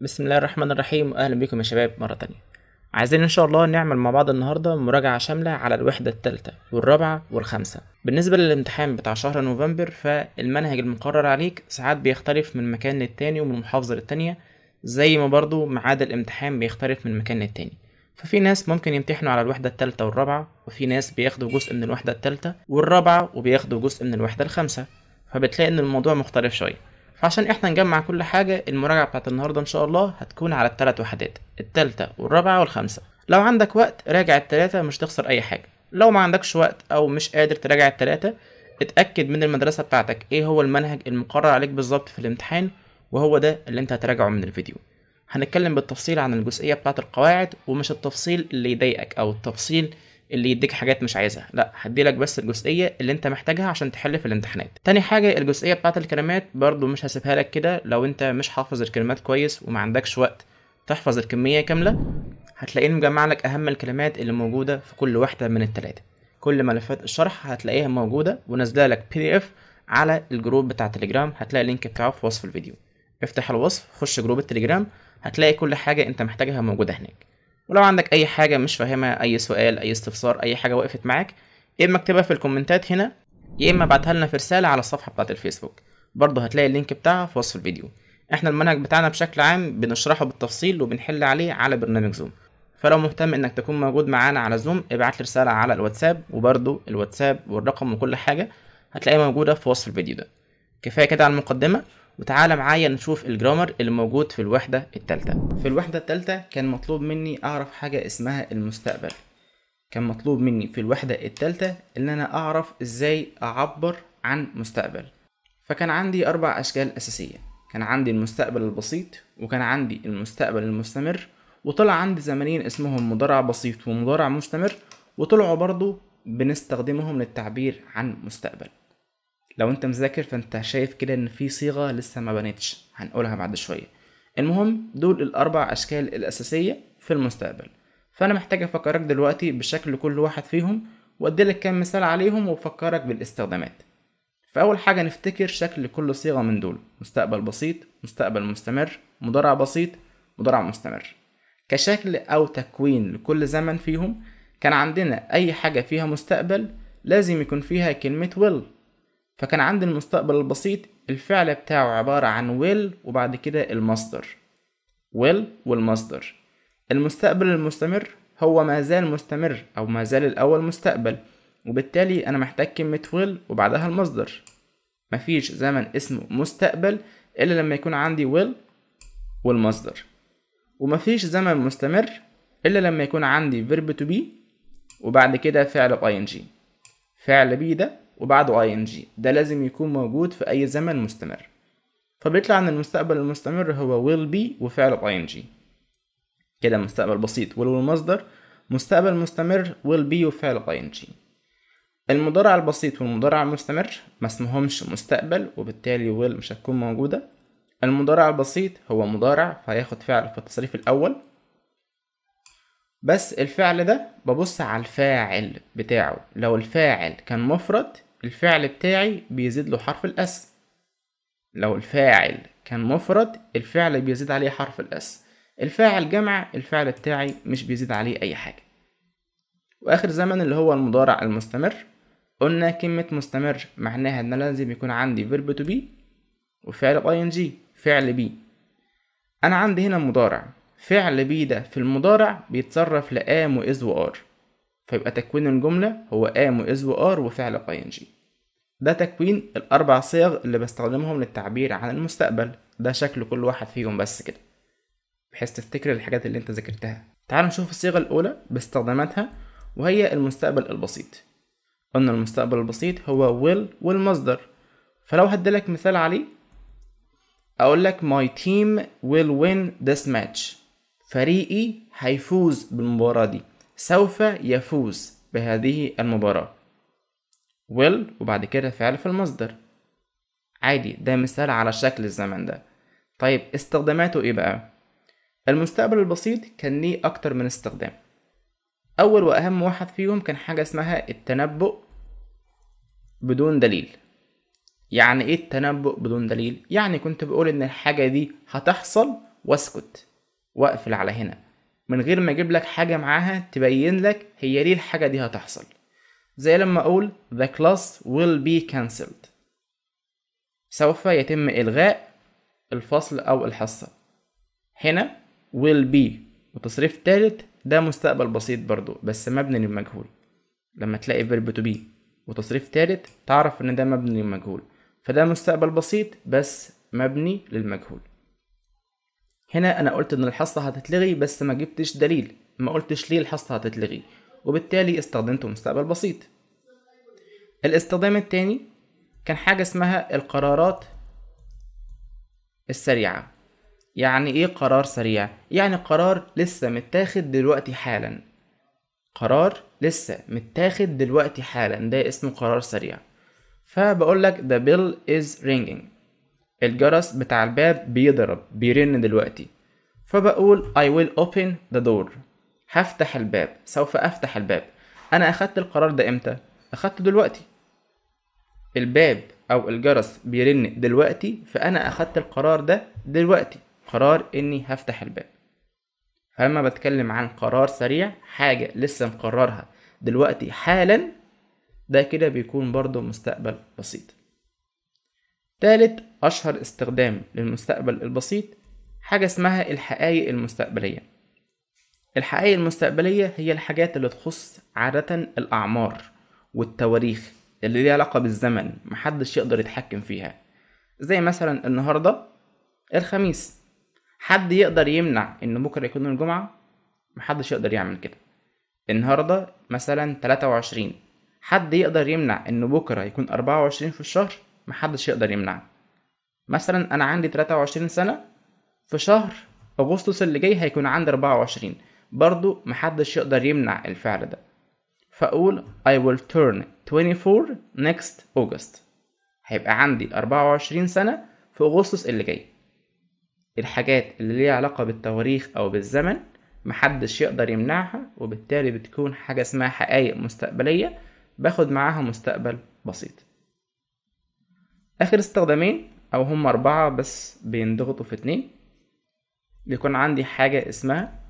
بسم الله الرحمن الرحيم واهلا بكم يا شباب مرة تانية عايزين ان شاء الله نعمل مع بعض النهاردة مراجعة شاملة على الوحدة الثالثة والرابعة والخامسة بالنسبة للامتحان بتاع شهر نوفمبر فالمنهج المقرر عليك ساعات بيختلف من مكان للتاني ومن محافظة للتانية زي ما برضو ميعاد الامتحان بيختلف من مكان للتاني ففي ناس ممكن يمتحنوا على الوحدة التالتة والرابعة وفي ناس بياخدوا جزء من الوحدة التالتة والرابعة وبياخدوا جزء من الوحدة الخامسة فبتلاقي ان الموضوع مختلف شوية فعشان احنا نجمع كل حاجة المراجعة بتاعت النهاردة ان شاء الله هتكون على التلات وحدات التالتة والرابعة والخامسة لو عندك وقت راجع التلاتة مش تخسر اي حاجة لو ما عندكش وقت او مش قادر تراجع التلاتة اتأكد من المدرسة بتاعتك ايه هو المنهج المقرر عليك بالظبط في الامتحان وهو ده اللي انت هتراجعه من الفيديو هنتكلم بالتفصيل عن الجزئية بتاعت القواعد ومش التفصيل اللي يضايقك او التفصيل اللي يديك حاجات مش عايزها لا هديلك بس الجزئيه اللي انت محتاجها عشان تحل في الامتحانات تاني حاجه الجزئيه بتاعه الكلمات برضو مش هسيبها لك كده لو انت مش حافظ الكلمات كويس وما عندكش وقت تحفظ الكميه كامله هتلاقيني مجمع لك اهم الكلمات اللي موجوده في كل واحده من الثلاثه كل ملفات الشرح هتلاقيها موجوده ونازله لك بي دي اف على الجروب بتاع تليجرام هتلاقي اللينك بتاعه في وصف الفيديو افتح الوصف خش جروب التليجرام هتلاقي كل حاجه انت محتاجها موجوده هناك ولو عندك اي حاجه مش فاهمها اي سؤال اي استفسار اي حاجه وقفت معاك يا اما اكتبها في الكومنتات هنا يا اما ابعتها لنا في رساله على الصفحه بتاعت الفيسبوك برضه هتلاقي اللينك بتاعها في وصف الفيديو احنا المنهج بتاعنا بشكل عام بنشرحه بالتفصيل وبنحل عليه على برنامج زوم فلو مهتم انك تكون موجود معانا على زوم ابعت رساله على الواتساب وبرضه الواتساب والرقم وكل حاجه هتلاقيها موجوده في وصف الفيديو ده كفايه كده على المقدمه وتعالى معايا نشوف الجرامر اللي موجود في الوحدة التالتة في الوحدة التالتة كان مطلوب مني أعرف حاجة اسمها المستقبل كان مطلوب مني في الوحدة التالتة إن أنا أعرف إزاي أعبر عن مستقبل فكان عندي أربع أشكال أساسية كان عندي المستقبل البسيط وكان عندي المستقبل المستمر وطلع عندي زمانين اسمهم مضارع بسيط ومضارع مستمر وطلعوا برضو بنستخدمهم للتعبير عن مستقبل لو انت مذاكر فانت شايف كده ان في صيغه لسه ما بنتش هنقولها بعد شويه المهم دول الاربع اشكال الاساسيه في المستقبل فانا محتاج افكرك دلوقتي بشكل كل واحد فيهم واديلك كام مثال عليهم وافكرك بالاستخدامات فاول حاجه نفتكر شكل كل صيغه من دول مستقبل بسيط مستقبل مستمر مضارع بسيط مضارع مستمر كشكل او تكوين لكل زمن فيهم كان عندنا اي حاجه فيها مستقبل لازم يكون فيها كلمه will فكان عند المستقبل البسيط الفعل بتاعه عبارة عن will وبعد كده المصدر will والمصدر المستقبل المستمر هو ما زال مستمر أو ما زال الأول مستقبل وبالتالي أنا محتاج كلمة will وبعدها المصدر مفيش زمن اسمه مستقبل إلا لما يكون عندي will والمصدر ومفيش زمن مستمر إلا لما يكون عندي verb to be وبعد كده فعل ing فعل be ده وبعده اي ان جي ده لازم يكون موجود في اي زمن مستمر فبيطلع ان المستقبل المستمر هو will be وفعل ING ان جي كده مستقبل بسيط ولو المصدر مستقبل مستمر will be وفعل ING ان جي المضارع البسيط والمضارع المستمر ما اسمهمش مستقبل وبالتالي will مش هتكون موجودة المضارع البسيط هو مضارع فهياخد فعل في التصريف الأول بس الفعل ده ببص على الفاعل بتاعه لو الفاعل كان مفرد الفعل بتاعي بيزيد له حرف الاس لو الفاعل كان مفرد الفعل بيزيد عليه حرف الاس الفاعل جمع الفعل بتاعي مش بيزيد عليه اي حاجة واخر زمن اللي هو المضارع المستمر قلنا كلمة مستمر معناها ان لازم يكون عندي verb to be وفعل ing فعل بي انا عندي هنا مضارع فعل بي ده في المضارع بيتصرف لام وإز وآر فيبقى تكوين الجملة هو ام وإز وآر وفعل ing ده تكوين الأربع صيغ اللي بستخدمهم للتعبير عن المستقبل ده شكل كل واحد فيهم بس كده بحيث تفتكر الحاجات اللي انت ذاكرتها تعال نشوف الصيغة الأولى باستخداماتها وهي المستقبل البسيط قلنا المستقبل البسيط هو will والمصدر فلو هديلك مثال عليه أقول لك my team will win this match فريقي هيفوز بالمباراة دي سوف يفوز بهذه المباراة will وبعد كده فعل في المصدر عادي ده مثال على شكل الزمن ده طيب استخداماته ايه بقى المستقبل البسيط كان ليه اكتر من استخدام اول واهم واحد فيهم كان حاجه اسمها التنبؤ بدون دليل يعني ايه التنبؤ بدون دليل يعني كنت بقول ان الحاجه دي هتحصل واسكت واقفل على هنا من غير ما اجيب لك حاجه معاها تبين لك هي ليه الحاجه دي هتحصل زي لما أقول the class will be cancelled سوف يتم إلغاء الفصل أو الحصة هنا will be وتصريف تالت ده مستقبل بسيط برضو بس مبني للمجهول لما تلاقي verb to be وتصريف تالت تعرف إن ده مبني للمجهول فده مستقبل بسيط بس مبني للمجهول هنا أنا قلت إن الحصة هتتلغي بس ما جبتش دليل ما قلتش ليه الحصة هتتلغي وبالتالي استخدمت مستقبل بسيط الاستخدام التاني كان حاجة اسمها القرارات السريعة يعني ايه قرار سريع؟ يعني قرار لسه متاخد دلوقتي حالا قرار لسه متاخد دلوقتي حالا ده اسمه قرار سريع فبقول لك the bell is ringing الجرس بتاع الباب بيضرب بيرن دلوقتي فبقول I will open the door هفتح الباب سوف أفتح الباب أنا أخدت القرار ده إمتى؟ أخدته دلوقتي الباب أو الجرس بيرن دلوقتي فأنا أخدت القرار ده دلوقتي قرار إني هفتح الباب فلما بتكلم عن قرار سريع حاجة لسه مقررها دلوقتي حالا ده كده بيكون برضو مستقبل بسيط تالت أشهر استخدام للمستقبل البسيط حاجة اسمها الحقائق المستقبلية الحقائق المستقبلية هي الحاجات اللي تخص عادة الأعمار والتواريخ اللي ليها علاقة بالزمن محدش يقدر يتحكم فيها زي مثلا النهاردة الخميس حد يقدر يمنع ان بكرة يكون الجمعة محدش يقدر يعمل كده النهاردة مثلا تلاتة وعشرين حد يقدر يمنع ان بكرة يكون أربعة وعشرين في الشهر محدش يقدر يمنع مثلا انا عندي تلاتة وعشرين سنة في شهر اغسطس اللي جاي هيكون عندي أربعة وعشرين برضو محدش يقدر يمنع الفعل ده فأقول I will turn 24 next August هيبقى عندي 24 سنة في أغسطس اللي جاي الحاجات اللي ليها علاقة بالتواريخ أو بالزمن محدش يقدر يمنعها وبالتالي بتكون حاجة اسمها حقائق مستقبلية باخد معاها مستقبل بسيط آخر استخدامين أو هم أربعة بس بينضغطوا في اتنين بيكون عندي حاجة اسمها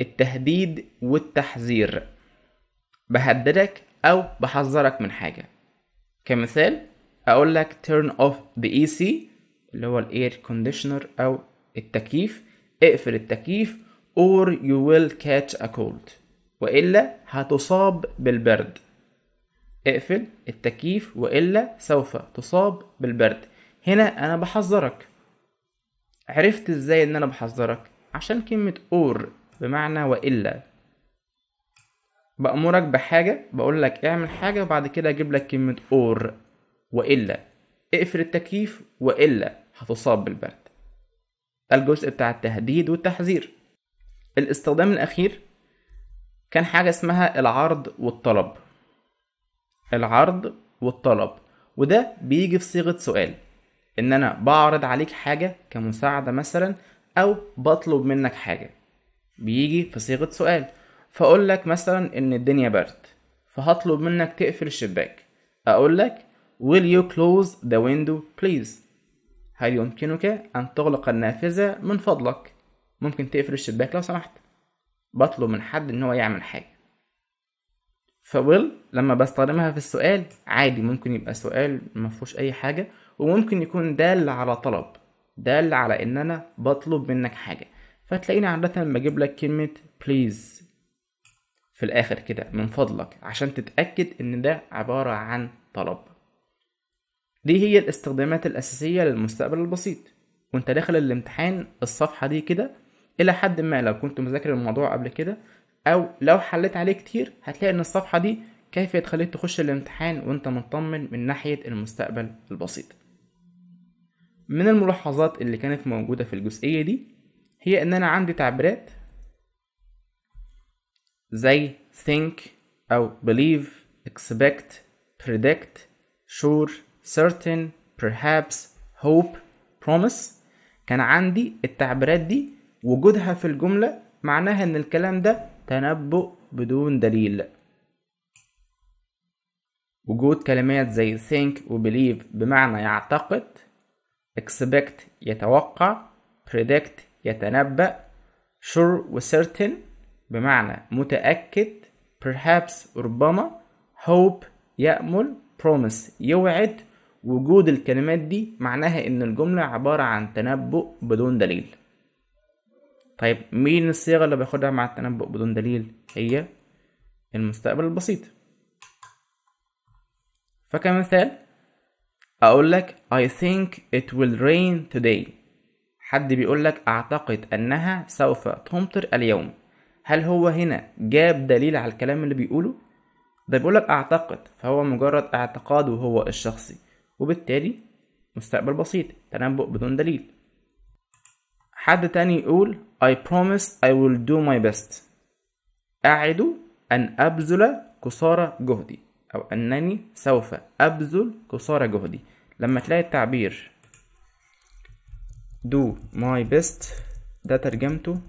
التهديد والتحذير بهددك أو بحذرك من حاجة كمثال أقول لك turn off the AC اللي هو الاير كونديشنر أو التكييف اقفل التكييف or you will catch a cold وإلا هتصاب بالبرد اقفل التكييف وإلا سوف تصاب بالبرد هنا أنا بحذرك عرفت إزاي إن أنا بحذرك عشان كلمة or بمعنى والا بامرك بحاجه بقول لك اعمل حاجه وبعد كده اجيب لك كلمه اور والا اقفل التكييف والا هتصاب بالبرد ده الجزء بتاع التهديد والتحذير الاستخدام الاخير كان حاجه اسمها العرض والطلب العرض والطلب وده بيجي في صيغه سؤال ان انا بعرض عليك حاجه كمساعده مثلا او بطلب منك حاجه بيجي في صيغة سؤال فأقول لك مثلا إن الدنيا برد فهطلب منك تقفل الشباك أقول لك Will you close the window please؟ هل يمكنك أن تغلق النافذة من فضلك؟ ممكن تقفل الشباك لو سمحت بطلب من حد إن هو يعمل حاجة فويل لما بستخدمها في السؤال عادي ممكن يبقى سؤال مفهوش أي حاجة وممكن يكون دال على طلب دال على إن أنا بطلب منك حاجة فتلاقيني عادة بجيب لك كلمة بليز في الآخر كده من فضلك عشان تتأكد إن ده عبارة عن طلب دي هي الاستخدامات الأساسية للمستقبل البسيط وانت داخل الامتحان الصفحة دي كده إلى حد ما لو كنت مذاكر الموضوع قبل كده أو لو حليت عليه كتير هتلاقي إن الصفحة دي كيف تخليك تخش الامتحان وانت مطمن من ناحية المستقبل البسيط من الملاحظات اللي كانت موجودة في الجزئية دي هي ان انا عندي تعبيرات زي think او believe expect predict sure certain perhaps hope promise كان عندي التعبيرات دي وجودها في الجملة معناها ان الكلام ده تنبؤ بدون دليل وجود كلمات زي think و believe بمعنى يعتقد expect يتوقع predict يتنبأ sure و certain بمعنى متأكد perhaps ربما hope يأمل promise يوعد وجود الكلمات دي معناها ان الجملة عبارة عن تنبؤ بدون دليل طيب مين الصيغة اللي بياخدها مع التنبؤ بدون دليل هي المستقبل البسيط فكمثال اقول لك I think it will rain today حد بيقولك أعتقد أنها سوف تمطر اليوم هل هو هنا جاب دليل على الكلام اللي بيقوله؟ ده بيقولك أعتقد فهو مجرد اعتقاده هو الشخصي وبالتالي مستقبل بسيط تنبؤ بدون دليل حد تاني يقول I promise I will do my best أعد أن أبذل قصارى جهدي أو أنني سوف أبذل قصارى جهدي لما تلاقي التعبير do my best ده ترجمته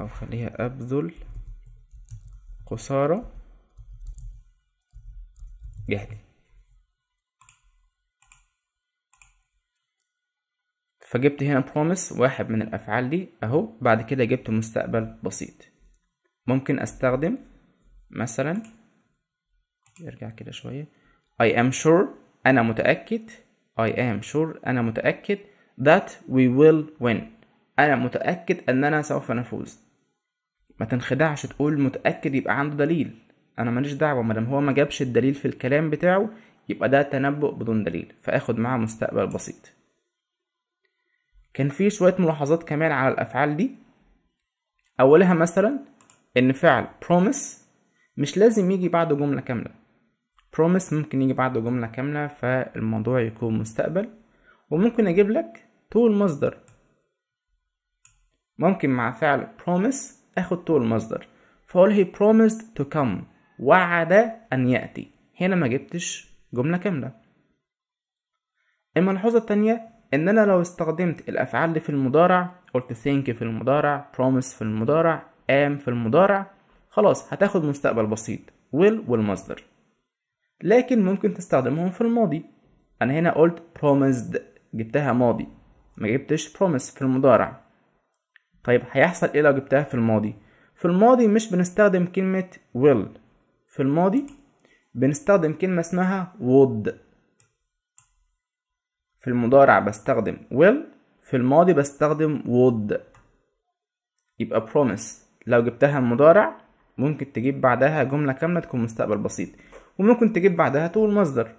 او خليها ابذل قصارى جهدي فجبت هنا promise واحد من الافعال دي اهو بعد كده جبت مستقبل بسيط ممكن استخدم مثلا يرجع كده شويه I am sure أنا متأكد I am sure أنا متأكد that we will win أنا متأكد أننا سوف نفوز ما تنخدعش تقول متأكد يبقى عنده دليل أنا ماليش دعوة مادام هو ما جابش الدليل في الكلام بتاعه يبقى ده تنبؤ بدون دليل فاخد معاه مستقبل بسيط كان في شوية ملاحظات كمان على الأفعال دي أولها مثلا إن فعل promise مش لازم يجي بعده جملة كاملة promise ممكن يجي بعده جملة كاملة فالموضوع يكون مستقبل وممكن اجيب لك طول مصدر ممكن مع فعل promise اخد طول مصدر فاقول he promised to come وعد ان يأتي هنا ما جبتش جملة كاملة الملحوظة التانية ان انا لو استخدمت الافعال دي في المضارع قلت think في المضارع promise في المضارع am في المضارع خلاص هتاخد مستقبل بسيط will والمصدر لكن ممكن تستخدمهم في الماضي انا هنا قلت promised جبتها ماضي ما جبتش promise في المضارع طيب هيحصل ايه لو جبتها في الماضي في الماضي مش بنستخدم كلمة will في الماضي بنستخدم كلمة اسمها would في المضارع بستخدم will في الماضي بستخدم would يبقى promise لو جبتها المضارع ممكن تجيب بعدها جملة كاملة تكون مستقبل بسيط وممكن تجيب بعدها طول مصدر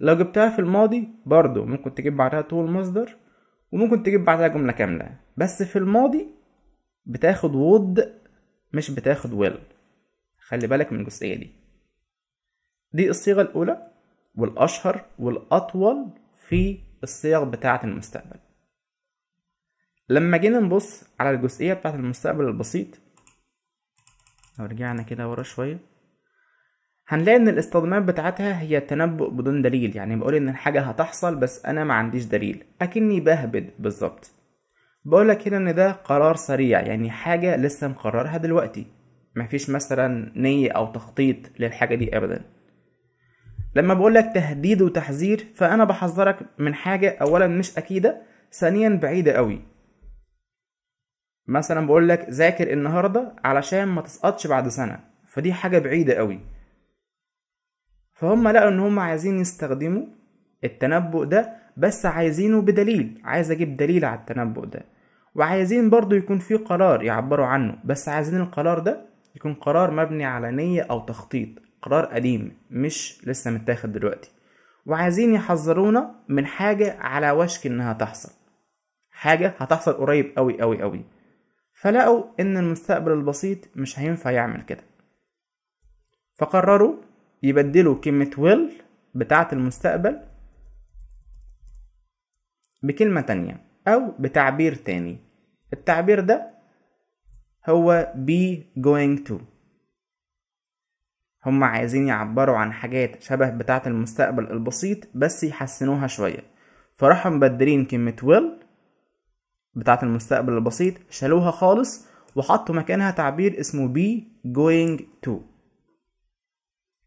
لو جبتها في الماضي برضو ممكن تجيب بعدها طول مصدر وممكن تجيب بعدها جملة كاملة بس في الماضي بتاخد would مش بتاخد will خلي بالك من الجزئية دي دي الصيغة الأولى والأشهر والأطول في الصيغ بتاعة المستقبل لما جينا نبص على الجزئية بتاعة المستقبل البسيط لو رجعنا كده ورا شوية هنلاقي ان الاصطدامات بتاعتها هي تنبؤ بدون دليل يعني بقول ان الحاجة هتحصل بس انا ما عنديش دليل اكني بهبد بالظبط بقولك هنا ان ده قرار سريع يعني حاجة لسه مقررها دلوقتي مفيش مثلا نية او تخطيط للحاجة دي ابدا لما بقولك تهديد وتحذير فانا بحذرك من حاجة اولا مش اكيدة ثانيا بعيدة قوي مثلا بقولك ذاكر النهاردة علشان ما تسقطش بعد سنة فدي حاجة بعيدة قوي فهم لقوا ان هم عايزين يستخدموا التنبؤ ده بس عايزينه بدليل عايز اجيب دليل على التنبؤ ده وعايزين برضو يكون في قرار يعبروا عنه بس عايزين القرار ده يكون قرار مبني على نية او تخطيط قرار قديم مش لسه متاخد دلوقتي وعايزين يحذرونا من حاجة على وشك انها تحصل حاجة هتحصل قريب قوي قوي قوي فلقوا ان المستقبل البسيط مش هينفع يعمل كده فقرروا يبدلوا كلمة will بتاعة المستقبل بكلمة تانية أو بتعبير تاني التعبير ده هو be going to هما عايزين يعبروا عن حاجات شبه بتاعة المستقبل البسيط بس يحسنوها شوية فراحوا مبدلين كلمة will بتاعة المستقبل البسيط شالوها خالص وحطوا مكانها تعبير اسمه be going to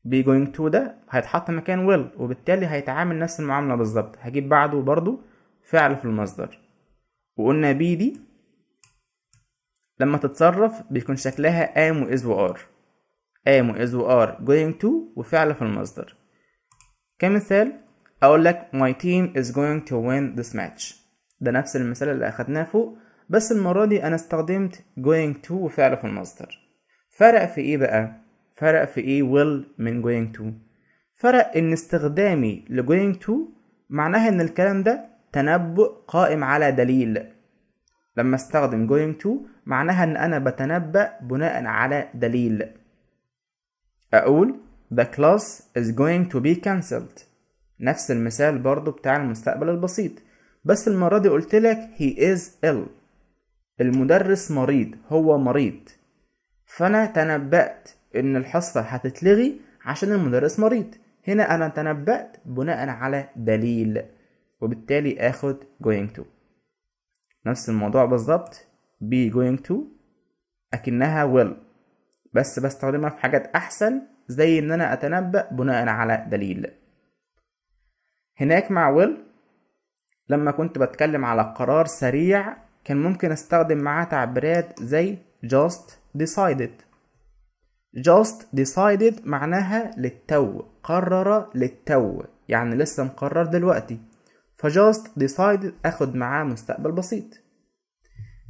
be going to ده هيتحط مكان will وبالتالي هيتعامل نفس المعاملة بالظبط هجيب بعده برضو فعل في المصدر وقلنا be دي لما تتصرف بيكون شكلها am و is و are am و is و are going to وفعل في المصدر كمثال أقول لك my team is going to win this match ده نفس المثال اللي أخدناه فوق بس المرة دي أنا استخدمت going to وفعل في المصدر فرق في إيه بقى؟ فرق في ايه will من going to فرق ان استخدامي ل going to معناها ان الكلام ده تنبؤ قائم على دليل لما استخدم going to معناها ان انا بتنبأ بناء على دليل اقول the class is going to be cancelled نفس المثال برضو بتاع المستقبل البسيط بس المرة دي قلت لك he is ill المدرس مريض هو مريض فأنا تنبأت إن الحصة هتتلغي عشان المدرس مريض هنا أنا تنبأت بناء على دليل وبالتالي آخد going to نفس الموضوع بالظبط be going to أكنها will بس بستخدمها في حاجات أحسن زي إن أنا أتنبأ بناء على دليل هناك مع will لما كنت بتكلم على قرار سريع كان ممكن استخدم معاه تعبيرات زي just decided just decided معناها للتو قرر للتو يعني لسه مقرر دلوقتي just decided اخد معاه مستقبل بسيط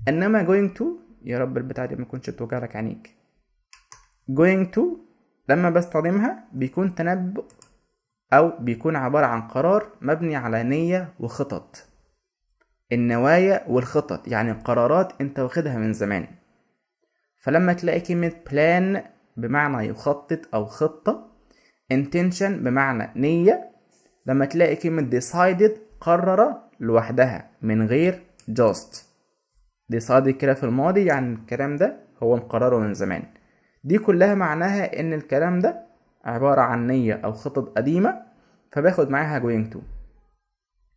انما going to يا رب البتاعة دي ما تكونش بتوجع لك عينيك going to لما بستخدمها بيكون تنبؤ او بيكون عبارة عن قرار مبني على نية وخطط النوايا والخطط يعني القرارات انت واخدها من زمان فلما تلاقي كلمة plan بمعنى يخطط أو خطة intention بمعنى نية لما تلاقي كلمة decided قرر لوحدها من غير just decided كده في الماضي يعني الكلام ده هو مقرره من زمان دي كلها معناها إن الكلام ده عبارة عن نية أو خطط قديمة فباخد معاها going to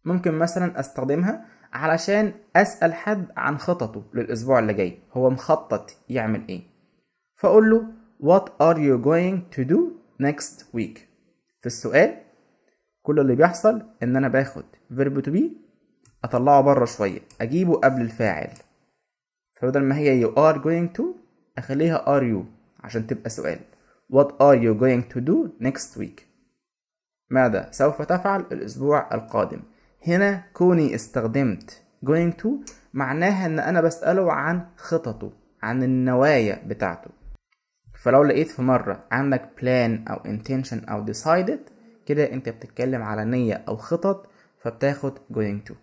ممكن مثلا استخدمها علشان اسأل حد عن خططه للأسبوع اللي جاي هو مخطط يعمل ايه فأقول له What are you going to do next week في السؤال كل اللي بيحصل ان انا باخد verb to be اطلعه بره شويه اجيبه قبل الفاعل فبدل ما هي you are going to اخليها are you عشان تبقى سؤال What are you going to do next week ماذا سوف تفعل الاسبوع القادم هنا كوني استخدمت going to معناها ان انا بسأله عن خططه عن النوايا بتاعته فلو لقيت في مرة عندك plan أو intention أو decided كده أنت بتتكلم على نية أو خطط فبتاخد going to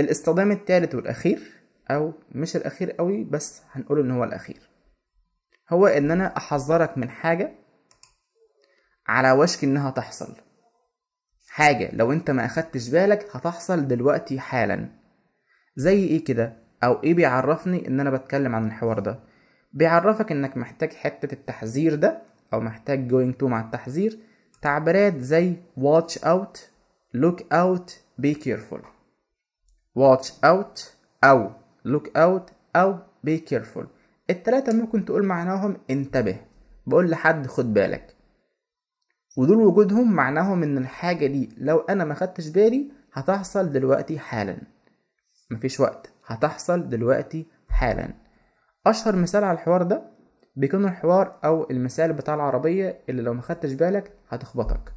الاستخدام التالت والأخير أو مش الأخير قوي بس هنقول إن هو الأخير هو إن أنا أحذرك من حاجة على وشك إنها تحصل حاجة لو أنت ما أخدتش بالك هتحصل دلوقتي حالا زي إيه كده أو إيه بيعرفني إن أنا بتكلم عن الحوار ده بيعرفك انك محتاج حتة التحذير ده او محتاج going to مع التحذير تعبيرات زي watch out look out be careful watch out او look out او be careful التلاتة ممكن تقول معناهم انتبه بقول لحد خد بالك ودول وجودهم معناهم ان الحاجة دي لو انا ما خدتش بالي هتحصل دلوقتي حالا مفيش وقت هتحصل دلوقتي حالا اشهر مثال على الحوار ده بيكون الحوار او المثال بتاع العربيه اللي لو ما خدتش بالك هتخبطك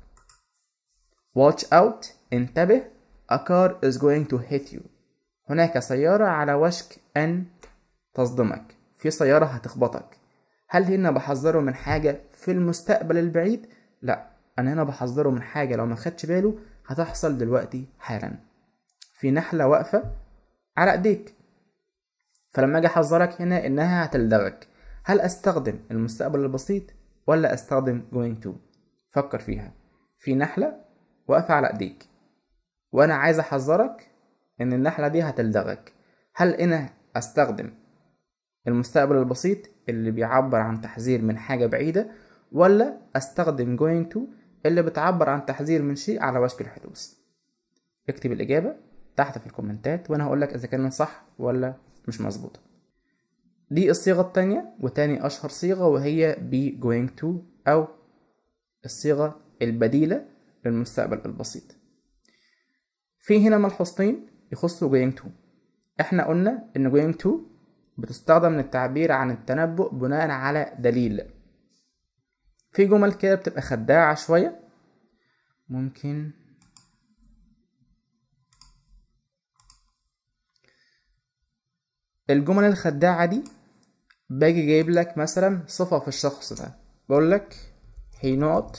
watch out انتبه a car is going to hit you هناك سيارة على وشك أن تصدمك في سيارة هتخبطك هل هنا بحذره من حاجة في المستقبل البعيد؟ لا أنا هنا بحذره من حاجة لو ما خدش باله هتحصل دلوقتي حالا في نحلة واقفة على إيديك فلما اجي احذرك هنا انها هتلدغك هل استخدم المستقبل البسيط ولا استخدم going to فكر فيها في نحلة واقفة على ايديك وانا عايز احذرك ان النحلة دي هتلدغك هل انا استخدم المستقبل البسيط اللي بيعبر عن تحذير من حاجة بعيدة ولا استخدم going to اللي بتعبر عن تحذير من شيء على وشك الحدوث اكتب الإجابة تحت في الكومنتات وأنا هقولك إذا كان صح ولا مش مظبوطة دي الصيغة التانية وتاني أشهر صيغة وهي be going to أو الصيغة البديلة للمستقبل البسيط في هنا ملحوظتين يخصوا going to احنا قلنا ان going to بتستخدم للتعبير عن التنبؤ بناء على دليل في جمل كده بتبقى خداعة شوية ممكن الجمل الخداعة دي باجي جايب لك مثلا صفة في الشخص ده بقول لك he not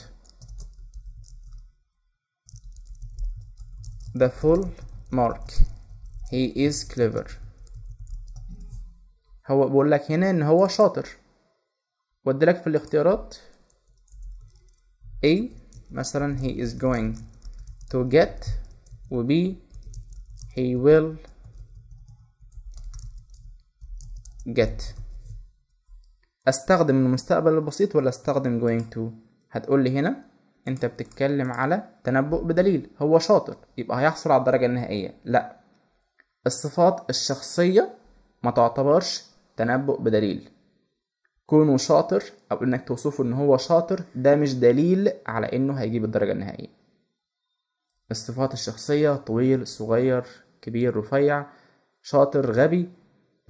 the full mark he is clever هو بقول لك هنا ان هو شاطر وادلك في الاختيارات A مثلا he is going to get و B he will get استخدم المستقبل البسيط ولا استخدم going to هتقول لي هنا انت بتتكلم على تنبؤ بدليل هو شاطر يبقى هيحصل على الدرجة النهائية لا الصفات الشخصية ما تعتبرش تنبؤ بدليل كونه شاطر او انك توصفه ان هو شاطر ده مش دليل على انه هيجيب الدرجة النهائية الصفات الشخصية طويل صغير كبير رفيع شاطر غبي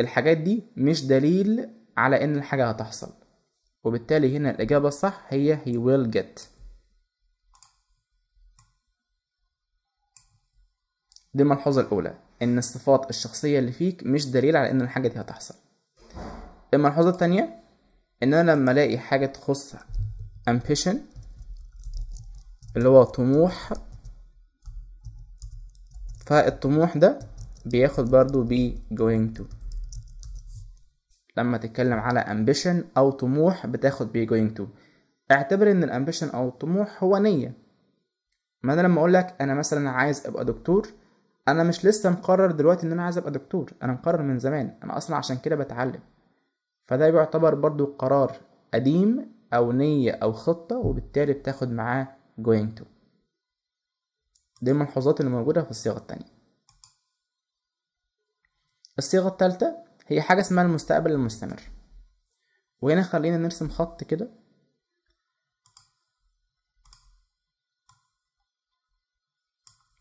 الحاجات دي مش دليل على ان الحاجة هتحصل وبالتالي هنا الإجابة الصح هي he will get دي الملحوظة الأولى إن الصفات الشخصية اللي فيك مش دليل على إن الحاجة دي هتحصل الملحوظة التانية إن أنا لما ألاقي حاجة تخص ambition اللي هو طموح فالطموح ده بياخد برضو بي going to لما تتكلم على ambition أو طموح بتاخد بيه going to اعتبر إن الامبيشن أو الطموح هو نية ما أنا لما أقول لك أنا مثلا عايز أبقى دكتور أنا مش لسه مقرر دلوقتي إن أنا عايز أبقى دكتور أنا مقرر من زمان أنا أصلا عشان كده بتعلم فده بيعتبر برضو قرار قديم أو نية أو خطة وبالتالي بتاخد معاه going to دي الملحوظات اللي موجودة في الصيغة التانية الصيغة التالتة هي حاجة اسمها المستقبل المستمر وهنا خلينا نرسم خط كده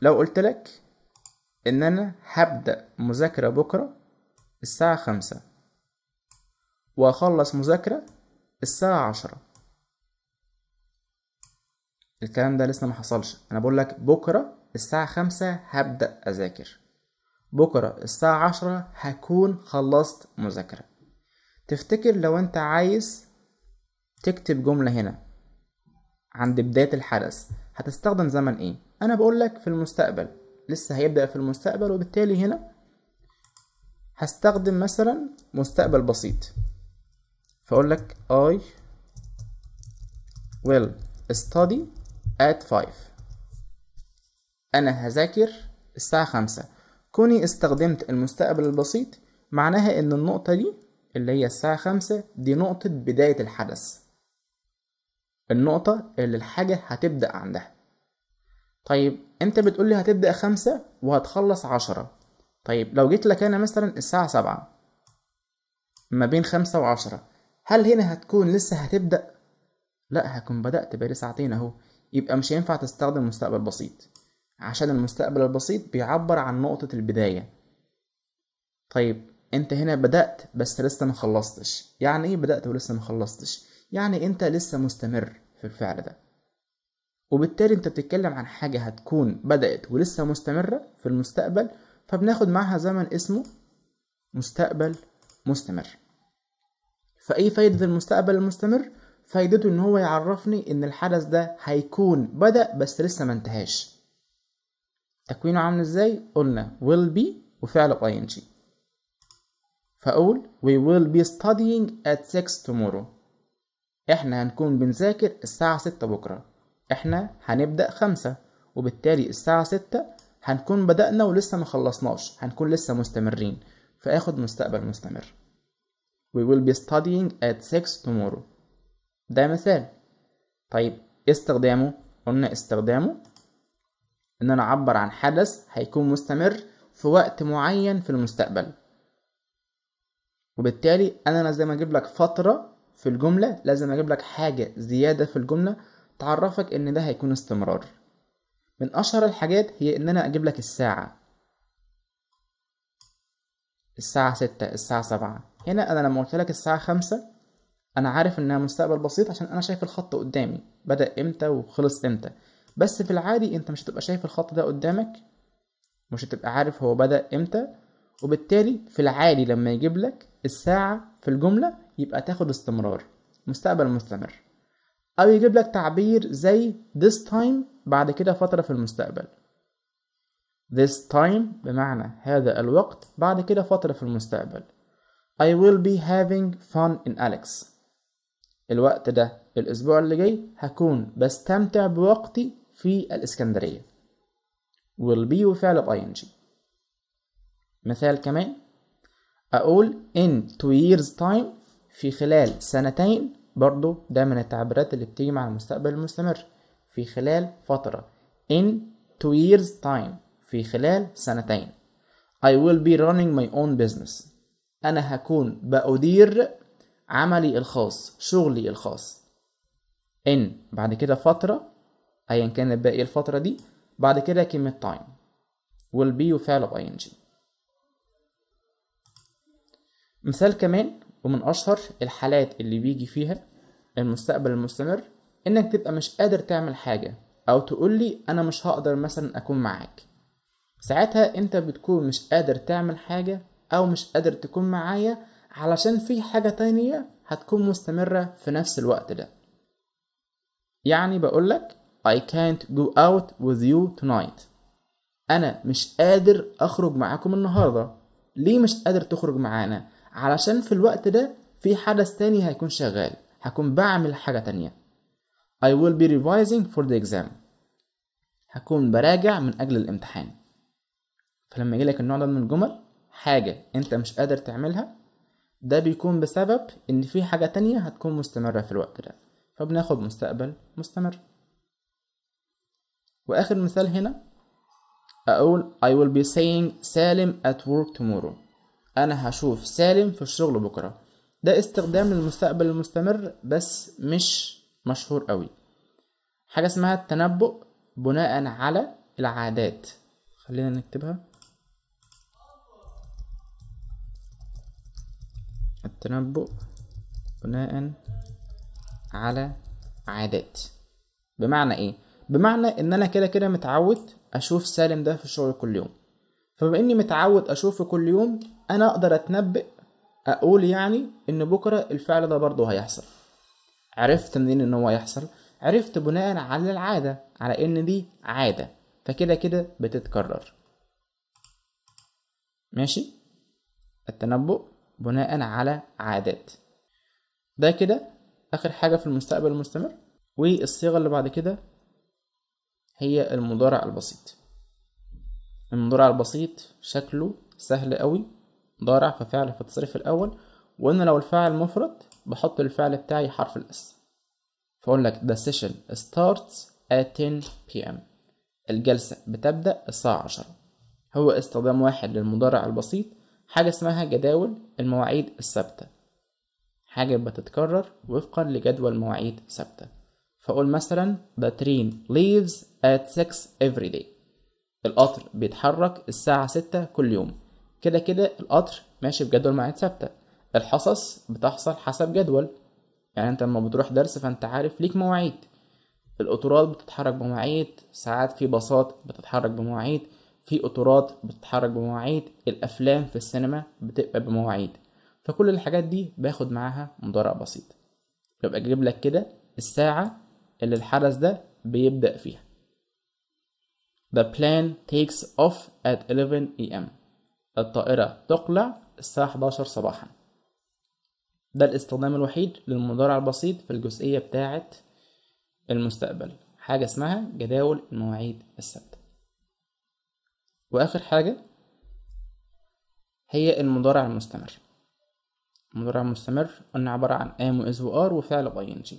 لو قلت لك ان انا هبدأ مذاكرة بكرة الساعة خمسة واخلص مذاكرة الساعة عشرة الكلام ده لسه ما حصلش انا بقول لك بكرة الساعة خمسة هبدأ اذاكر بكرة الساعة عشرة هكون خلصت مذاكرة تفتكر لو انت عايز تكتب جملة هنا عند بداية الحدث هتستخدم زمن ايه انا بقولك في المستقبل لسه هيبدأ في المستقبل وبالتالي هنا هستخدم مثلا مستقبل بسيط فأقولك I will study at 5 أنا هذاكر الساعة خمسة كوني استخدمت المستقبل البسيط معناها إن النقطة دي اللي هي الساعة خمسة دي نقطة بداية الحدث النقطة اللي الحاجة هتبدأ عندها طيب أنت بتقولي هتبدأ خمسة وهتخلص عشرة طيب لو جيت لك أنا مثلا الساعة سبعة ما بين خمسة وعشرة هل هنا هتكون لسه هتبدأ؟ لأ هكون بدأت بقالي ساعتين أهو يبقى مش هينفع تستخدم مستقبل بسيط عشان المستقبل البسيط بيعبر عن نقطة البداية طيب انت هنا بدأت بس لسه ما خلصتش يعني ايه بدأت ولسه ما خلصتش يعني انت لسه مستمر في الفعل ده وبالتالي انت بتتكلم عن حاجة هتكون بدأت ولسه مستمرة في المستقبل فبناخد معاها زمن اسمه مستقبل مستمر فايه فايدة المستقبل المستمر؟ فايدته ان هو يعرفني ان الحدث ده هيكون بدأ بس لسه ما انتهاش تكوينه عامل ازاي قلنا will be وفعله ing فأقول we will be studying at 6 tomorrow احنا هنكون بنذاكر الساعة 6 بكرة احنا هنبدأ 5 وبالتالي الساعة 6 هنكون بدأنا ولسه ما خلصناش هنكون لسه مستمرين فاخد مستقبل مستمر we will be studying at 6 tomorrow ده مثال طيب استخدامه قلنا استخدامه إن أنا أعبر عن حدث هيكون مستمر في وقت معين في المستقبل وبالتالي أنا لازم أجيب لك فترة في الجملة لازم أجيب لك حاجة زيادة في الجملة تعرفك إن ده هيكون استمرار من أشهر الحاجات هي إن أنا أجيب لك الساعة الساعة ستة الساعة سبعة هنا أنا لما قلت لك الساعة خمسة أنا عارف إنها مستقبل بسيط عشان أنا شايف الخط قدامي بدأ إمتى وخلص إمتى بس في العادي انت مش هتبقى شايف الخط ده قدامك مش هتبقى عارف هو بدأ امتى وبالتالي في العادي لما يجيب لك الساعة في الجملة يبقى تاخد استمرار مستقبل مستمر أو يجيب لك تعبير زي this time بعد كده فترة في المستقبل this time بمعنى هذا الوقت بعد كده فترة في المستقبل I will be having fun in Alex الوقت ده الأسبوع اللي جاي هكون بستمتع بوقتي في الإسكندرية will be وفعل ب ing مثال كمان أقول in two years time في خلال سنتين برضو ده من التعبيرات اللي بتيجي مع المستقبل المستمر في خلال فترة in two years time في خلال سنتين I will be running my own business أنا هكون بأدير عملي الخاص شغلي الخاص in بعد كده فترة ايا كانت الباقي الفترة دي بعد كده كلمة time will be وفعل of ing مثال كمان ومن أشهر الحالات اللي بيجي فيها المستقبل المستمر إنك تبقى مش قادر تعمل حاجة أو تقول لي أنا مش هقدر مثلا أكون معاك ساعتها أنت بتكون مش قادر تعمل حاجة أو مش قادر تكون معايا علشان في حاجة تانية هتكون مستمرة في نفس الوقت ده يعني بقولك I can't go out with you tonight أنا مش قادر أخرج معاكم النهاردة ليه مش قادر تخرج معانا؟ علشان في الوقت ده في حدث تاني هيكون شغال هكون بعمل حاجة تانية I will be revising for the exam هكون براجع من أجل الامتحان فلما يجيلك النوع ده من الجمل حاجة أنت مش قادر تعملها ده بيكون بسبب إن في حاجة تانية هتكون مستمرة في الوقت ده فبناخد مستقبل مستمر وآخر مثال هنا أقول I will be saying سالم at work tomorrow أنا هشوف سالم في الشغل بكرة ده استخدام للمستقبل المستمر بس مش مشهور قوي حاجة اسمها التنبؤ بناء على العادات خلينا نكتبها التنبؤ بناء على عادات بمعنى ايه بمعنى ان انا كده كده متعود اشوف سالم ده في الشغل كل يوم فبما اني متعود اشوفه كل يوم انا اقدر اتنبأ اقول يعني ان بكره الفعل ده برضه هيحصل عرفت منين ان هو هيحصل عرفت بناء على العاده على ان دي عاده فكده كده بتتكرر ماشي التنبؤ بناء على عادات ده كده اخر حاجه في المستقبل المستمر والصيغه اللي بعد كده هي المضارع البسيط المضارع البسيط شكله سهل قوي ضارع ففعل في التصريف الأول وأنا لو الفعل مفرد بحط الفعل بتاعي حرف الأس فأقول لك the session starts at 10 p.m. الجلسة بتبدأ الساعة 10 هو استخدام واحد للمضارع البسيط حاجة اسمها جداول المواعيد الثابتة حاجة بتتكرر وفقا لجدول مواعيد ثابتة فأقول مثلا the train leaves at 6 every day القطر بيتحرك الساعة 6 كل يوم كده كده القطر ماشي بجدول ميعاد ثابتة الحصص بتحصل حسب جدول يعني انت لما بتروح درس فانت عارف ليك مواعيد القطارات بتتحرك بمواعيد ساعات في باصات بتتحرك بمواعيد في قطارات بتتحرك بمواعيد الافلام في السينما بتبقى بمواعيد فكل الحاجات دي باخد معاها مضارع بسيط يبقى اجيب لك كده الساعة اللي الحدث ده بيبدأ فيها The plane takes off at 11 a.m. الطائرة تقلع الساعة 11 صباحا ده الاستخدام الوحيد للمضارع البسيط في الجزئية بتاعة المستقبل حاجة اسمها جداول المواعيد الثابتة وآخر حاجة هي المضارع المستمر المضارع المستمر قلنا عبارة عن am و is و are وفعل ing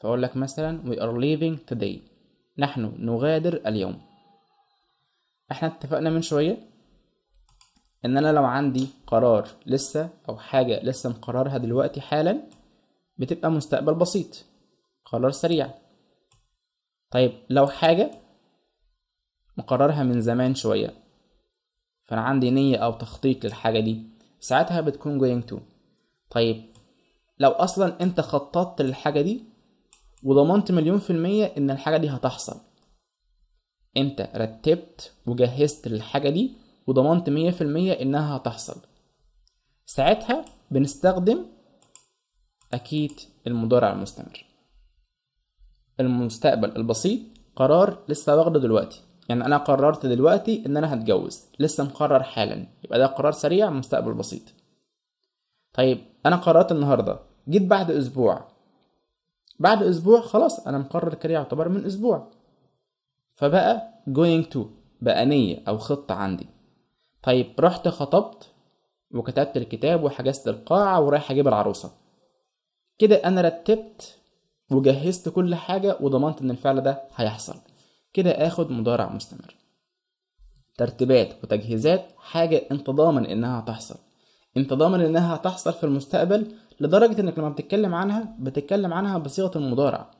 فأقول لك مثلا we are leaving today نحن نغادر اليوم احنا اتفقنا من شوية ان انا لو عندي قرار لسه او حاجة لسه مقررها دلوقتي حالا بتبقى مستقبل بسيط قرار سريع طيب لو حاجة مقررها من زمان شوية فأنا عندي نية أو تخطيط للحاجة دي ساعتها بتكون going to طيب لو أصلا أنت خططت للحاجة دي وضمنت مليون في المية إن الحاجة دي هتحصل أنت رتبت وجهزت للحاجة دي وضمنت مية في المية إنها هتحصل ساعتها بنستخدم أكيد المضارع المستمر المستقبل البسيط قرار لسه واخده دلوقتي يعني أنا قررت دلوقتي إن أنا هتجوز لسه مقرر حالا يبقى ده قرار سريع مستقبل بسيط طيب أنا قررت النهاردة جيت بعد أسبوع بعد اسبوع خلاص انا مقرر كده يعتبر من اسبوع فبقى going to بقى نية او خطة عندي طيب رحت خطبت وكتبت الكتاب وحجزت القاعة ورايح اجيب العروسة كده انا رتبت وجهزت كل حاجة وضمنت ان الفعل ده هيحصل كده اخد مضارع مستمر ترتيبات وتجهيزات حاجة انت ضامن انها هتحصل انت ضامن انها هتحصل في المستقبل لدرجة انك لما بتتكلم عنها بتتكلم عنها بصيغة المضارع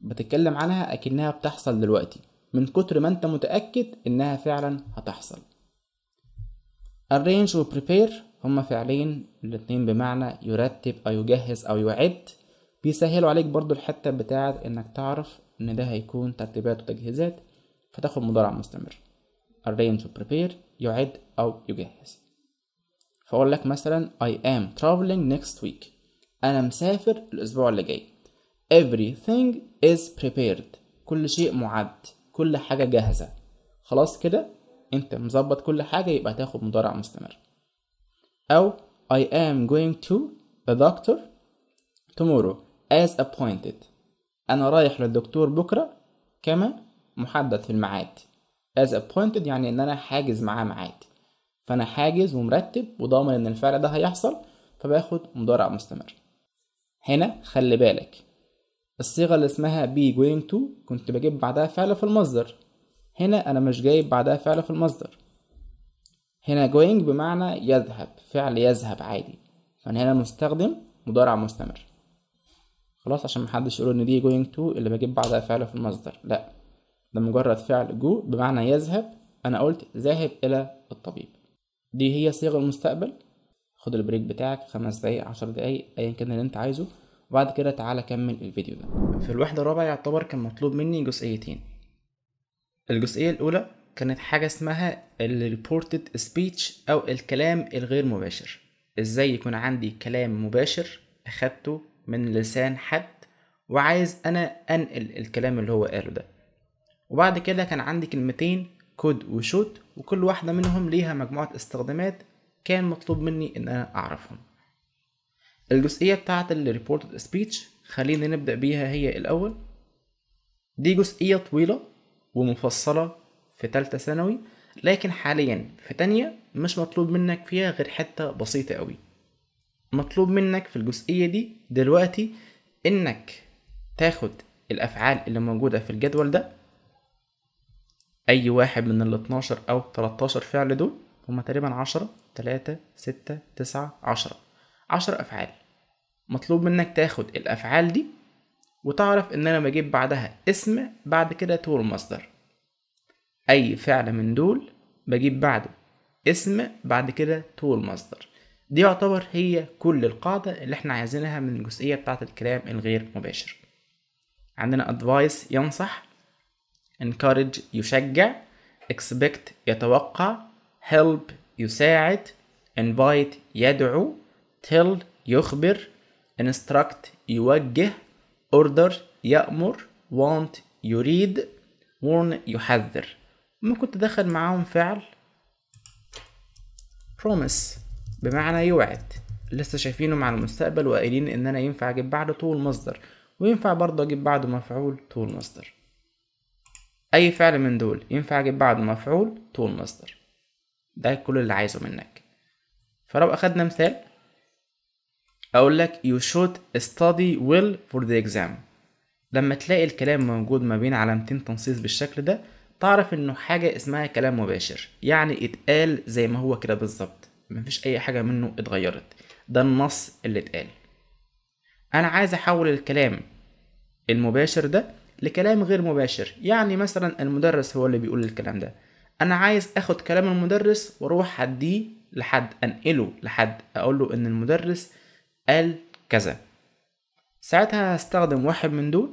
بتتكلم عنها اكنها بتحصل دلوقتي من كتر ما انت متأكد انها فعلا هتحصل arrange و prepare هما فعلين الاتنين بمعنى يرتب او يجهز او يعد بيسهلوا عليك برضو الحتة بتاعة انك تعرف ان ده هيكون ترتيبات وتجهيزات فتاخد مضارع مستمر arrange و prepare يعد او يجهز فأقول لك مثلا I am traveling next week أنا مسافر الأسبوع اللي جاي everything is prepared كل شيء معد كل حاجة جاهزة خلاص كده أنت مظبط كل حاجة يبقى هتاخد مضارع مستمر أو I am going to the doctor tomorrow as appointed أنا رايح للدكتور بكرة كما محدد في الميعاد as appointed يعني إن أنا حاجز معاه ميعاد فأنا حاجز ومرتب وضامن إن الفعل ده هيحصل فباخد مضارع مستمر هنا خلي بالك الصيغة اللي اسمها بي جوينج تو كنت بجيب بعدها فعل في المصدر هنا أنا مش جايب بعدها فعل في المصدر هنا جوينج بمعنى يذهب فعل يذهب عادي فأنا يعني هنا مستخدم مضارع مستمر خلاص عشان محدش يقول إن دي جوينج تو اللي بجيب بعدها فعل في المصدر لأ ده مجرد فعل جو بمعنى يذهب أنا قلت ذاهب إلى الطبيب دي هي صيغ المستقبل خد البريك بتاعك خمس دقايق عشر دقايق ايا كان اللي انت عايزه وبعد كده تعالى كمل الفيديو ده في الوحدة الرابعة يعتبر كان مطلوب مني جزئيتين الجزئية الأولى كانت حاجة اسمها الريبورتد سبيتش أو الكلام الغير مباشر ازاي يكون عندي كلام مباشر أخدته من لسان حد وعايز أنا أنقل الكلام اللي هو قاله ده وبعد كده كان عندي كلمتين كود وشوت وكل واحدة منهم ليها مجموعة استخدامات كان مطلوب مني إن أنا أعرفهم الجزئية الـ الريبورتد سبيتش خلينا نبدأ بيها هي الأول دي جزئية طويلة ومفصلة في تالتة ثانوي لكن حاليا في تانية مش مطلوب منك فيها غير حتة بسيطة قوي مطلوب منك في الجزئية دي دلوقتي إنك تاخد الأفعال اللي موجودة في الجدول ده اي واحد من ال 12 او 13 فعل دول هما تقريبا 10 3 6 9 10 10 افعال مطلوب منك تاخد الافعال دي وتعرف ان انا بجيب بعدها اسم بعد كده طول مصدر اي فعل من دول بجيب بعده اسم بعد كده طول مصدر دي يعتبر هي كل القاعدة اللي احنا عايزينها من الجزئية بتاعة الكلام الغير مباشر عندنا ادفايس ينصح encourage يشجع expect يتوقع help يساعد invite يدعو tell يخبر instruct يوجه order يأمر want يريد warn يحذر ممكن تدخل معاهم فعل promise بمعنى يوعد لسه شايفينه مع المستقبل وقايلين ان انا ينفع اجيب بعده طول مصدر وينفع برضه اجيب بعده مفعول طول مصدر أي فعل من دول ينفع أجيب بعده مفعول طول مصدر ده كل اللي عايزه منك فلو أخدنا مثال أقول لك you should study well for the exam لما تلاقي الكلام موجود ما بين علامتين تنصيص بالشكل ده تعرف إنه حاجة اسمها كلام مباشر يعني اتقال زي ما هو كده بالظبط مفيش أي حاجة منه اتغيرت ده النص اللي اتقال أنا عايز أحول الكلام المباشر ده لكلام غير مباشر يعني مثلا المدرس هو اللي بيقول الكلام ده انا عايز اخد كلام المدرس واروح اديه لحد انقله لحد اقول له ان المدرس قال كذا ساعتها هستخدم واحد من دول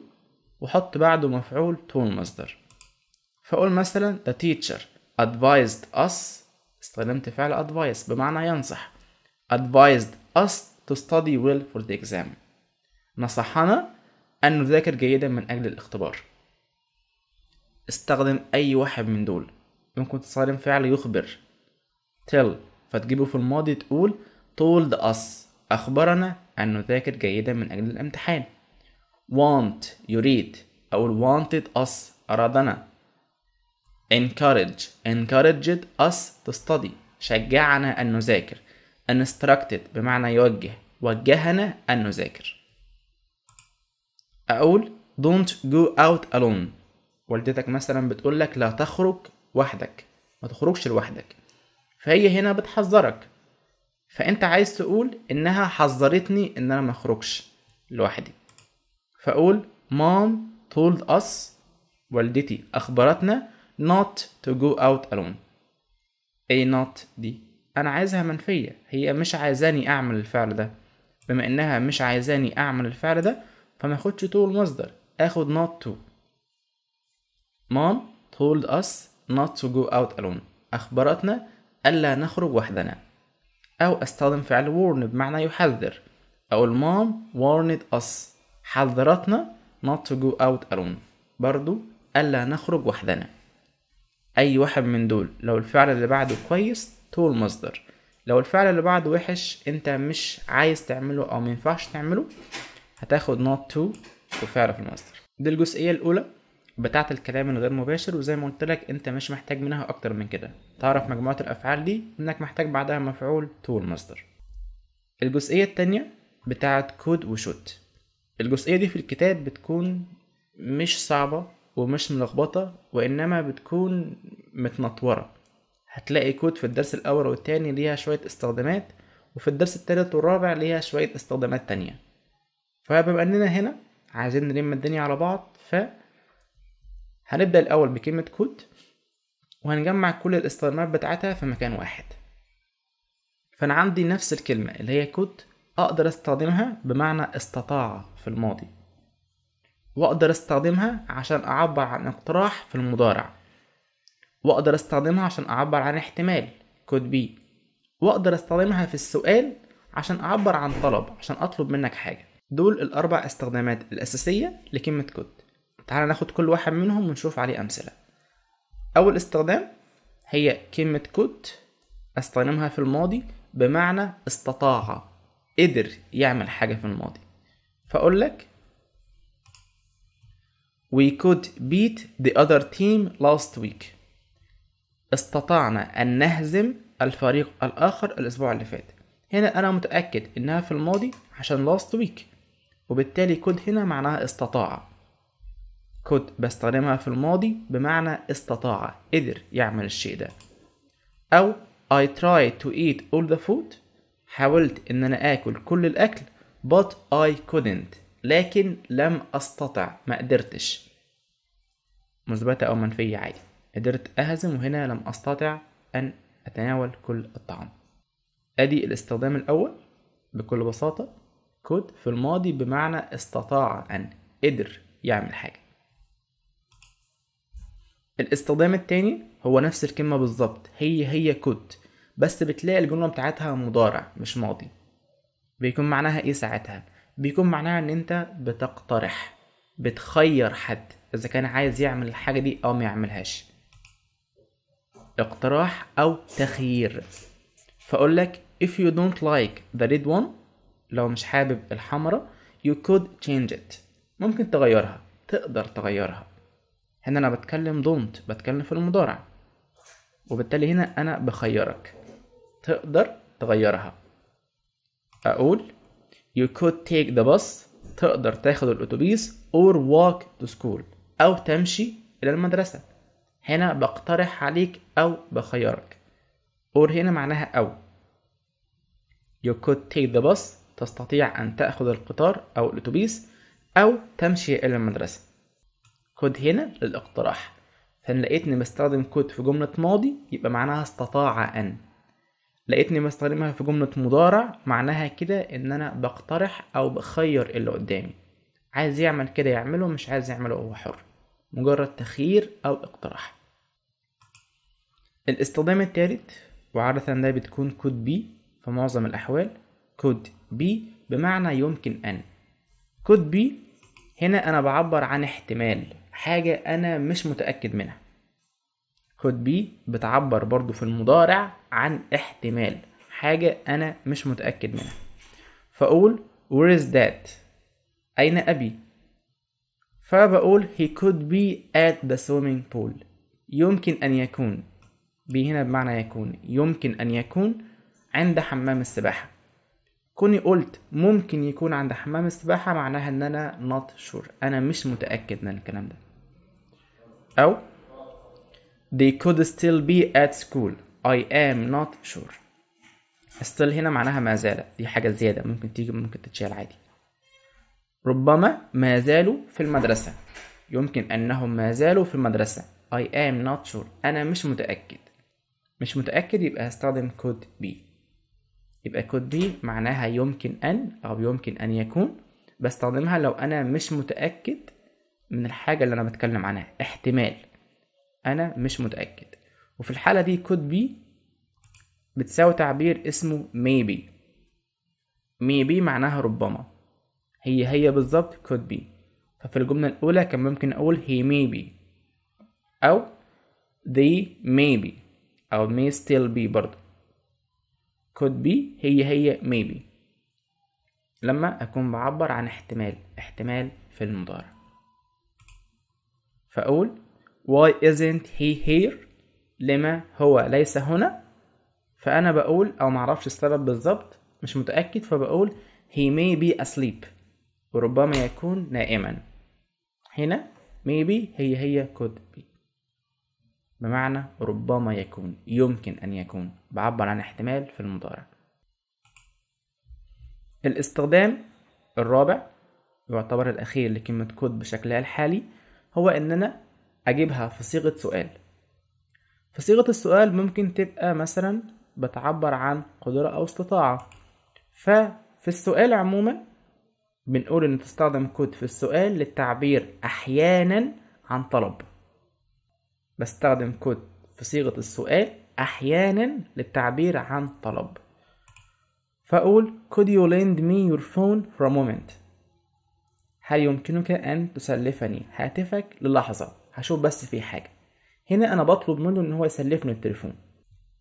وحط بعده مفعول تون مصدر فاقول مثلا the teacher advised us استخدمت فعل advise بمعنى ينصح advised us to study well for the exam نصحنا أن نذاكر جيدا من أجل الاختبار استخدم أي واحد من دول ممكن تستخدم فعل يخبر tell فتجيبه في الماضي تقول told us أخبرنا أن نذاكر جيدا من أجل الامتحان want يريد أو wanted us أرادنا encourage encouraged us to study شجعنا أن نذاكر instructed بمعنى يوجه وجهنا أن نذاكر اقول don't go out alone والدتك مثلا بتقول لك لا تخرج وحدك ما تخرجش لوحدك فهي هنا بتحذرك فانت عايز تقول انها حذرتني ان انا ما اخرجش لوحدي فاقول mom told us والدتي اخبرتنا not to go out alone ايه not دي انا عايزها منفية هي مش عايزاني اعمل الفعل ده بما انها مش عايزاني اعمل الفعل ده فما اخدش تو المصدر اخد not to mom told us not to go out alone اخبرتنا الا نخرج وحدنا او استخدم فعل warn بمعنى يحذر او mom warned us حذرتنا not to go out alone برضو الا نخرج وحدنا اي واحد من دول لو الفعل اللي بعده كويس تو المصدر لو الفعل اللي بعده وحش انت مش عايز تعمله او مينفعش تعمله هتاخد نوت 2 وفعل في الماستر دي الجزئيه الاولى بتاعه الكلام الغير مباشر وزي ما قلت لك انت مش محتاج منها اكتر من كده تعرف مجموعه الافعال دي انك محتاج بعدها مفعول تو المصدر الجزئيه الثانيه بتاعه كود وشوت الجزئيه دي في الكتاب بتكون مش صعبه ومش ملخبطه وانما بتكون متنطوره هتلاقي كود في الدرس الاول والتاني ليها شويه استخدامات وفي الدرس التالت والرابع ليها شويه استخدامات تانيه فبما اننا هنا عايزين نلم الدنيا على بعض ف هنبدأ الأول بكلمة كود وهنجمع كل الاستخدامات بتاعتها في مكان واحد فأنا عندي نفس الكلمة اللي هي كود أقدر أستخدمها بمعنى استطاع في الماضي وأقدر أستخدمها عشان أعبر عن اقتراح في المضارع وأقدر أستخدمها عشان أعبر عن احتمال كود بي وأقدر أستخدمها في السؤال عشان أعبر عن طلب عشان أطلب منك حاجة دول الأربع استخدامات الأساسية لكلمة كود تعال ناخد كل واحد منهم ونشوف عليه أمثلة أول استخدام هي كلمة كود استخدمها في الماضي بمعنى استطاع قدر يعمل حاجة في الماضي فأقول لك We could beat the other team last week استطعنا أن نهزم الفريق الآخر الأسبوع اللي فات هنا أنا متأكد إنها في الماضي عشان last week وبالتالي كود هنا معناها استطاع كود بستخدمها في الماضي بمعنى استطاع قدر يعمل الشيء ده أو I tried to eat all the food حاولت إن أنا آكل كل الأكل but I couldn't لكن لم أستطع ما قدرتش مثبتة أو منفية عادي قدرت أهزم وهنا لم أستطع أن أتناول كل الطعام أدي الاستخدام الأول بكل بساطة could في الماضي بمعنى استطاع أن قدر يعمل حاجة الاستخدام التاني هو نفس الكلمة بالظبط هي هي could بس بتلاقي الجملة بتاعتها مضارع مش ماضي بيكون معناها ايه ساعتها بيكون معناها ان انت بتقترح بتخير حد اذا كان عايز يعمل الحاجة دي او ما يعملهاش اقتراح او تخيير فاقول لك if you don't like the red one لو مش حابب الحمراء you could change it ممكن تغيرها تقدر تغيرها هنا انا بتكلم don't بتكلم في المضارع وبالتالي هنا انا بخيرك تقدر تغيرها اقول you could take the bus تقدر تاخد الاتوبيس or walk to school او تمشي الى المدرسة هنا بقترح عليك او بخيرك or هنا معناها او you could take the bus تستطيع أن تأخذ القطار أو الأتوبيس أو تمشي إلى المدرسة كود هنا للاقتراح فإن لقيتني بستخدم كود في جملة ماضي يبقى معناها استطاع أن لقيتني بستخدمها في جملة مضارع معناها كده إن أنا بقترح أو بخير اللي قدامي عايز يعمل كده يعمله مش عايز يعمله هو حر مجرد تخيير أو اقتراح الاستخدام التالت وعادة ده بتكون كود بي في معظم الأحوال could be بمعنى يمكن أن could be هنا أنا بعبر عن احتمال حاجة أنا مش متأكد منها could be بتعبر برضو في المضارع عن احتمال حاجة أنا مش متأكد منها فأقول where is that أين أبي فبقول he could be at the swimming pool يمكن أن يكون بي هنا بمعنى يكون يمكن أن يكون عند حمام السباحة كوني قلت ممكن يكون عند حمام السباحة معناها ان انا not sure انا مش متأكد من الكلام ده او they could still be at school I am not sure still هنا معناها ما زال دي حاجة زيادة ممكن تيجي ممكن تتشال عادي ربما ما زالوا في المدرسة يمكن أنهم ما زالوا في المدرسة I am not sure أنا مش متأكد مش متأكد يبقى هستخدم could be يبقى could be معناها يمكن أن أو يمكن أن يكون بستخدمها لو أنا مش متأكد من الحاجة اللي أنا بتكلم عنها احتمال أنا مش متأكد وفي الحالة دي could be بتساوي تعبير اسمه maybe maybe معناها ربما هي هي بالظبط could be ففي الجملة الأولى كان ممكن أقول he maybe أو they maybe أو may still be برضه could be هي هي maybe لما أكون بعبر عن احتمال احتمال في المضارع فأقول why isn't he here لما هو ليس هنا فأنا بقول أو معرفش السبب بالظبط مش متأكد فبقول he may be asleep وربما يكون نائما هنا maybe هي هي could be بمعنى ربما يكون يمكن أن يكون بعبر عن احتمال في المضارع الاستخدام الرابع يعتبر الأخير لكلمة كود بشكلها الحالي هو إن أنا أجيبها في صيغة سؤال في صيغة السؤال ممكن تبقى مثلا بتعبر عن قدرة أو استطاعة ففي السؤال عموما بنقول إن تستخدم كود في السؤال للتعبير أحيانا عن طلب بستخدم كود في صيغة السؤال أحيانا للتعبير عن طلب فأقول could you lend me your phone for a moment هل يمكنك أن تسلفني هاتفك للحظة هشوف بس في حاجة هنا أنا بطلب منه إن هو يسلفني التليفون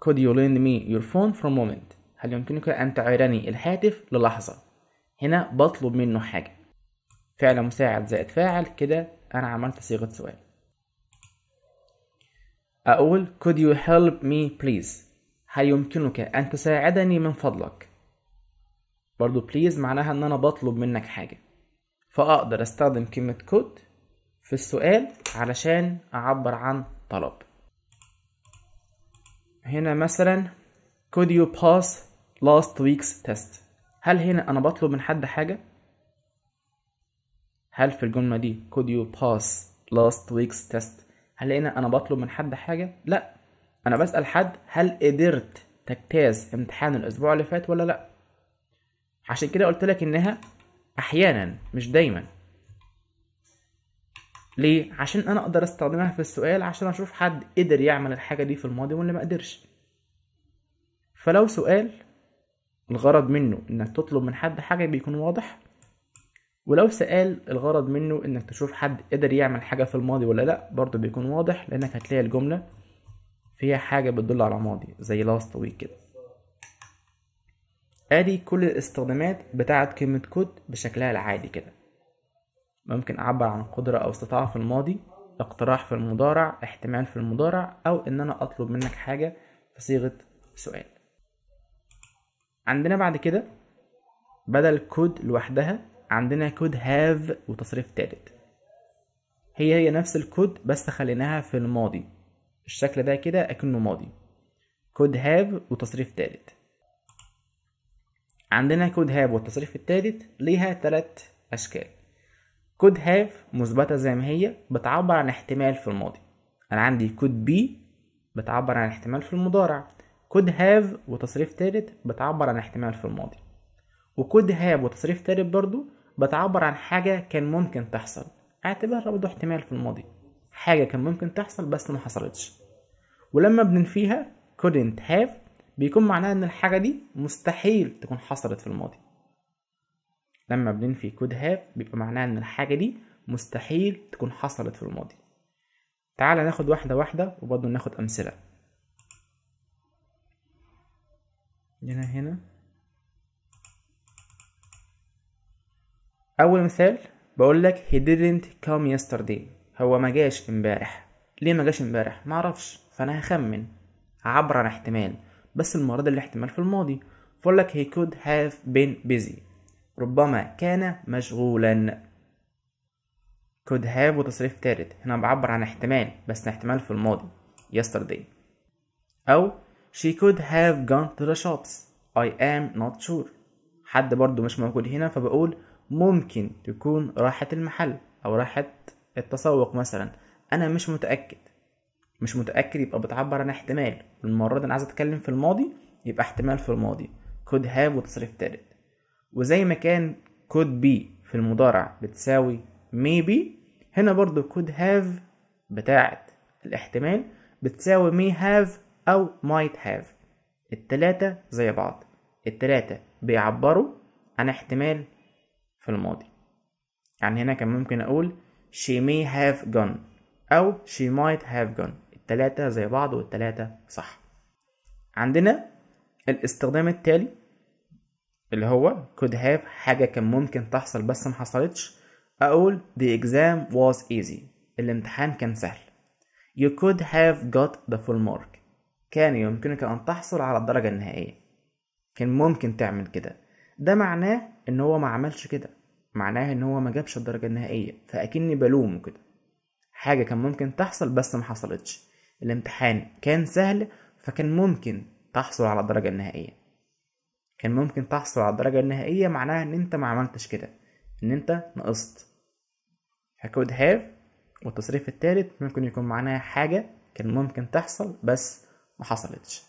could you lend me your phone for a moment هل يمكنك أن تعيرني الهاتف للحظة هنا بطلب منه حاجة فعل مساعد زائد فاعل كده أنا عملت صيغة سؤال أقول could you help me please هل يمكنك أن تساعدني من فضلك برضو please معناها أن أنا بطلب منك حاجة فأقدر أستخدم كلمة could في السؤال علشان أعبر عن طلب هنا مثلا could you pass last week's test هل هنا أنا بطلب من حد حاجة؟ هل في الجملة دي could you pass last week's test هنلاقينا انا بطلب من حد حاجه لا انا بسال حد هل قدرت تجتاز امتحان الاسبوع اللي فات ولا لا عشان كده قلت لك انها احيانا مش دايما ليه عشان انا اقدر استخدمها في السؤال عشان اشوف حد قدر يعمل الحاجه دي في الماضي واللي ما قدرش فلو سؤال الغرض منه انك تطلب من حد حاجه بيكون واضح ولو سأل الغرض منه انك تشوف حد قدر يعمل حاجة في الماضي ولا لا برضه بيكون واضح لانك هتلاقي الجملة فيها حاجة بتدل على ماضي زي لاست ويك كده ادي كل الاستخدامات بتاعة كلمة كود بشكلها العادي كده ممكن اعبر عن قدرة او استطاعة في الماضي اقتراح في المضارع احتمال في المضارع او ان انا اطلب منك حاجة في صيغة سؤال عندنا بعد كده بدل كود لوحدها عندنا كود هاف وتصريف تالت هي هي نفس الكود بس خليناها في الماضي الشكل ده كده اكنه ماضي كود هاف وتصريف تالت عندنا كود هاف والتصريف التالت ليها تلات اشكال كود هاف مثبتة زي ما هي بتعبر عن احتمال في الماضي انا عندي كود بي بتعبر عن احتمال في المضارع كود هاف وتصريف تالت بتعبر عن احتمال في الماضي وكود هاب وتصريف تالت برضو بتعبر عن حاجة كان ممكن تحصل اعتبرها برضه احتمال في الماضي حاجة كان ممكن تحصل بس ما حصلتش ولما بننفيها couldn't have بيكون معناها ان الحاجة دي مستحيل تكون حصلت في الماضي لما بننفي could have بيبقى معناها ان الحاجة دي مستحيل تكون حصلت في الماضي تعالى ناخد واحدة واحدة وبرضه ناخد أمثلة هنا هنا أول مثال بقولك he didn't come yesterday هو ما جاش امبارح ليه ما جاش امبارح معرفش فأنا هخمن هعبر عن احتمال بس المرة دي الاحتمال في الماضي لك he could have been busy ربما كان مشغولا could have وتصريف تالت هنا بعبر عن احتمال بس احتمال في الماضي yesterday أو she could have gone to the shops I am not sure حد برضو مش موجود هنا فبقول ممكن تكون راحة المحل أو راحة التسوق مثلا أنا مش متأكد مش متأكد يبقى بتعبر عن احتمال المرة دي أنا عايز أتكلم في الماضي يبقى احتمال في الماضي could have وتصريف تالت وزي ما كان could be في المضارع بتساوي maybe هنا برضو could have بتاعت الاحتمال بتساوي may have أو might have التلاتة زي بعض التلاتة بيعبروا عن احتمال في الماضي يعني هنا كان ممكن اقول she may have gone او she might have gone التلاتة زي بعض والتلاتة صح عندنا الاستخدام التالي اللي هو could have حاجة كان ممكن تحصل بس ما حصلتش أقول the exam was easy الامتحان كان سهل you could have got the full mark كان يمكنك أن تحصل على الدرجة النهائية كان ممكن تعمل كده ده معناه ان هو ما عملش كده معناه ان هو ما جابش الدرجه النهائيه فاكني بلومه كده حاجه كان ممكن تحصل بس ما حصلتش الامتحان كان سهل فكان ممكن تحصل على الدرجه النهائيه كان ممكن تحصل على الدرجه النهائيه معناها ان انت ما عملتش كده ان انت نقصت فكود هاف والتصريف الثالث ممكن يكون معناها حاجه كان ممكن تحصل بس ما حصلتش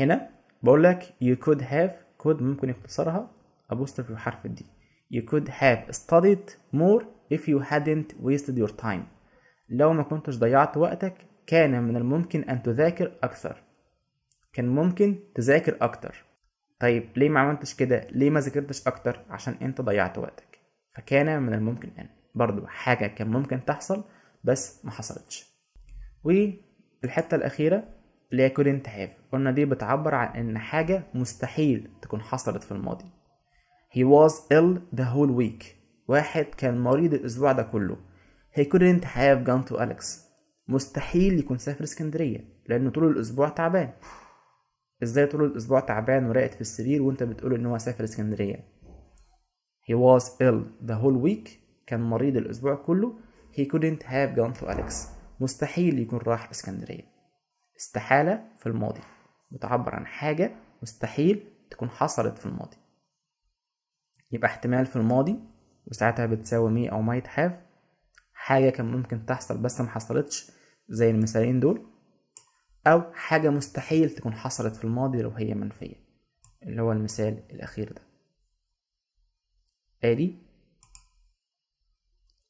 هنا بقول لك you could have could ممكن يختصرها apostrophe وحرف الدي you could have studied more if you hadn't wasted your time لو ما كنتش ضيعت وقتك كان من الممكن أن تذاكر أكثر كان ممكن تذاكر أكتر طيب ليه ما عملتش كده ليه ما ذاكرتش أكتر عشان أنت ضيعت وقتك فكان من الممكن أن برضو حاجة كان ممكن تحصل بس ما حصلتش والحتة الأخيرة اللي هي couldn't have قلنا دي بتعبر عن إن حاجة مستحيل تكون حصلت في الماضي he was ill the whole week واحد كان مريض الأسبوع ده كله he couldn't have gone to Alex مستحيل يكون سافر اسكندرية لأنه طول الأسبوع تعبان ازاي طول الأسبوع تعبان وراقد في السرير وانت بتقول إن هو سافر اسكندرية he was ill the whole week كان مريض الأسبوع كله he couldn't have gone to Alex مستحيل يكون راح اسكندرية استحالة في الماضي بتعبر عن حاجة مستحيل تكون حصلت في الماضي يبقى احتمال في الماضي وساعتها بتساوي مي أو مايت هاف حاجة كان ممكن تحصل بس محصلتش زي المثالين دول أو حاجة مستحيل تكون حصلت في الماضي لو هي منفية اللي هو المثال الأخير ده آدي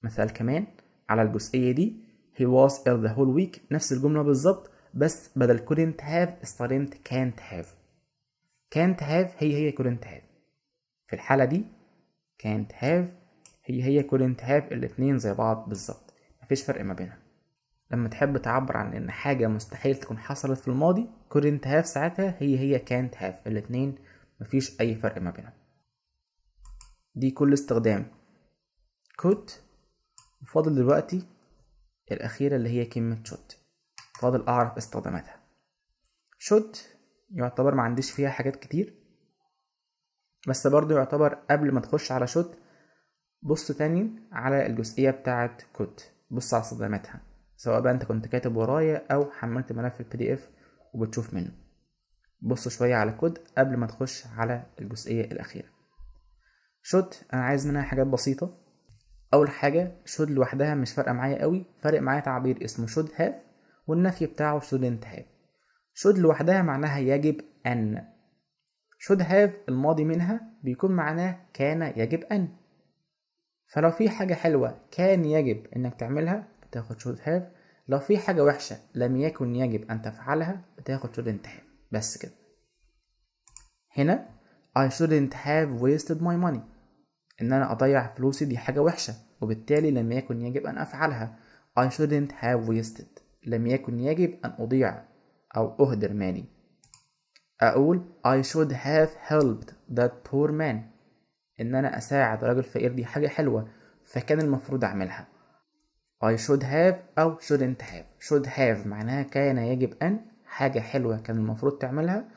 مثال كمان على الجزئية دي he was ill the whole week نفس الجملة بالظبط بس بدل couldn't have استخدمت can't have can't have هي هي couldn't have في الحالة دي can't have هي هي couldn't have الاتنين زي بعض بالظبط مفيش فرق ما بينهم لما تحب تعبر عن ان حاجة مستحيل تكون حصلت في الماضي couldn't have ساعتها هي هي can't have الاتنين مفيش اي فرق ما بينهم دي كل استخدام could وفاضل دلوقتي الأخيرة اللي هي كلمة should فاضل أعرف استخداماتها شد يعتبر ما عنديش فيها حاجات كتير بس برضو يعتبر قبل ما تخش على شد بص تاني على الجزئية بتاعة كود بص على استخداماتها سواء بقى انت كنت كاتب ورايا او حملت ملف البي دي اف وبتشوف منه بص شوية على كود قبل ما تخش على الجزئية الأخيرة شد أنا عايز منها حاجات بسيطة أول حاجة شد لوحدها مش فارقة معايا قوي فارق معايا تعبير اسمه شد هاف والنفي بتاعه shouldn't have should لوحدها معناها يجب أن should have الماضي منها بيكون معناه كان يجب أن فلو في حاجة حلوة كان يجب إنك تعملها بتاخد should have لو في حاجة وحشة لم يكن يجب أن تفعلها بتاخد shouldn't have بس كده هنا I shouldn't have wasted my money إن أنا أضيع فلوسي دي حاجة وحشة وبالتالي لم يكن يجب أن أفعلها I shouldn't have wasted لم يكن يجب أن أضيع أو أهدر مالي أقول I should have helped that poor man إن أنا أساعد راجل فقير دي حاجة حلوة فكان المفروض أعملها I should have أو shouldn't have should have معناها كان يجب أن حاجة حلوة كان المفروض تعملها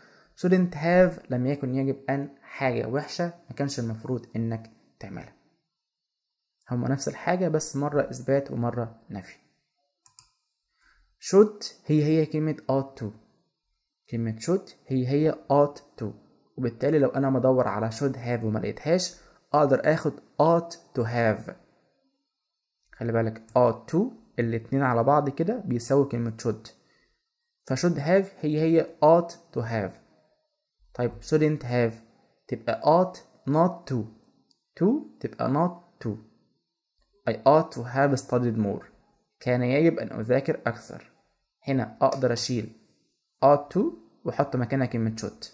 shouldn't have لم يكن يجب أن حاجة وحشة ما كانش المفروض إنك تعملها هما نفس الحاجة بس مرة إثبات ومرة نفي should هي هي كلمة ought to كلمة should هي هي ought to وبالتالي لو أنا بدور على should have وما لقيتهاش أقدر آخد ought to have خلي بالك ought to الاتنين على بعض كده بيساوي كلمة should ف should have هي هي ought to have طيب shouldn't have تبقى ought not to to تبقى not to I ought to have studied more كان يجب أن أذاكر أكثر هنا اقدر اشيل ار2 واحط مكانها كلمه شوت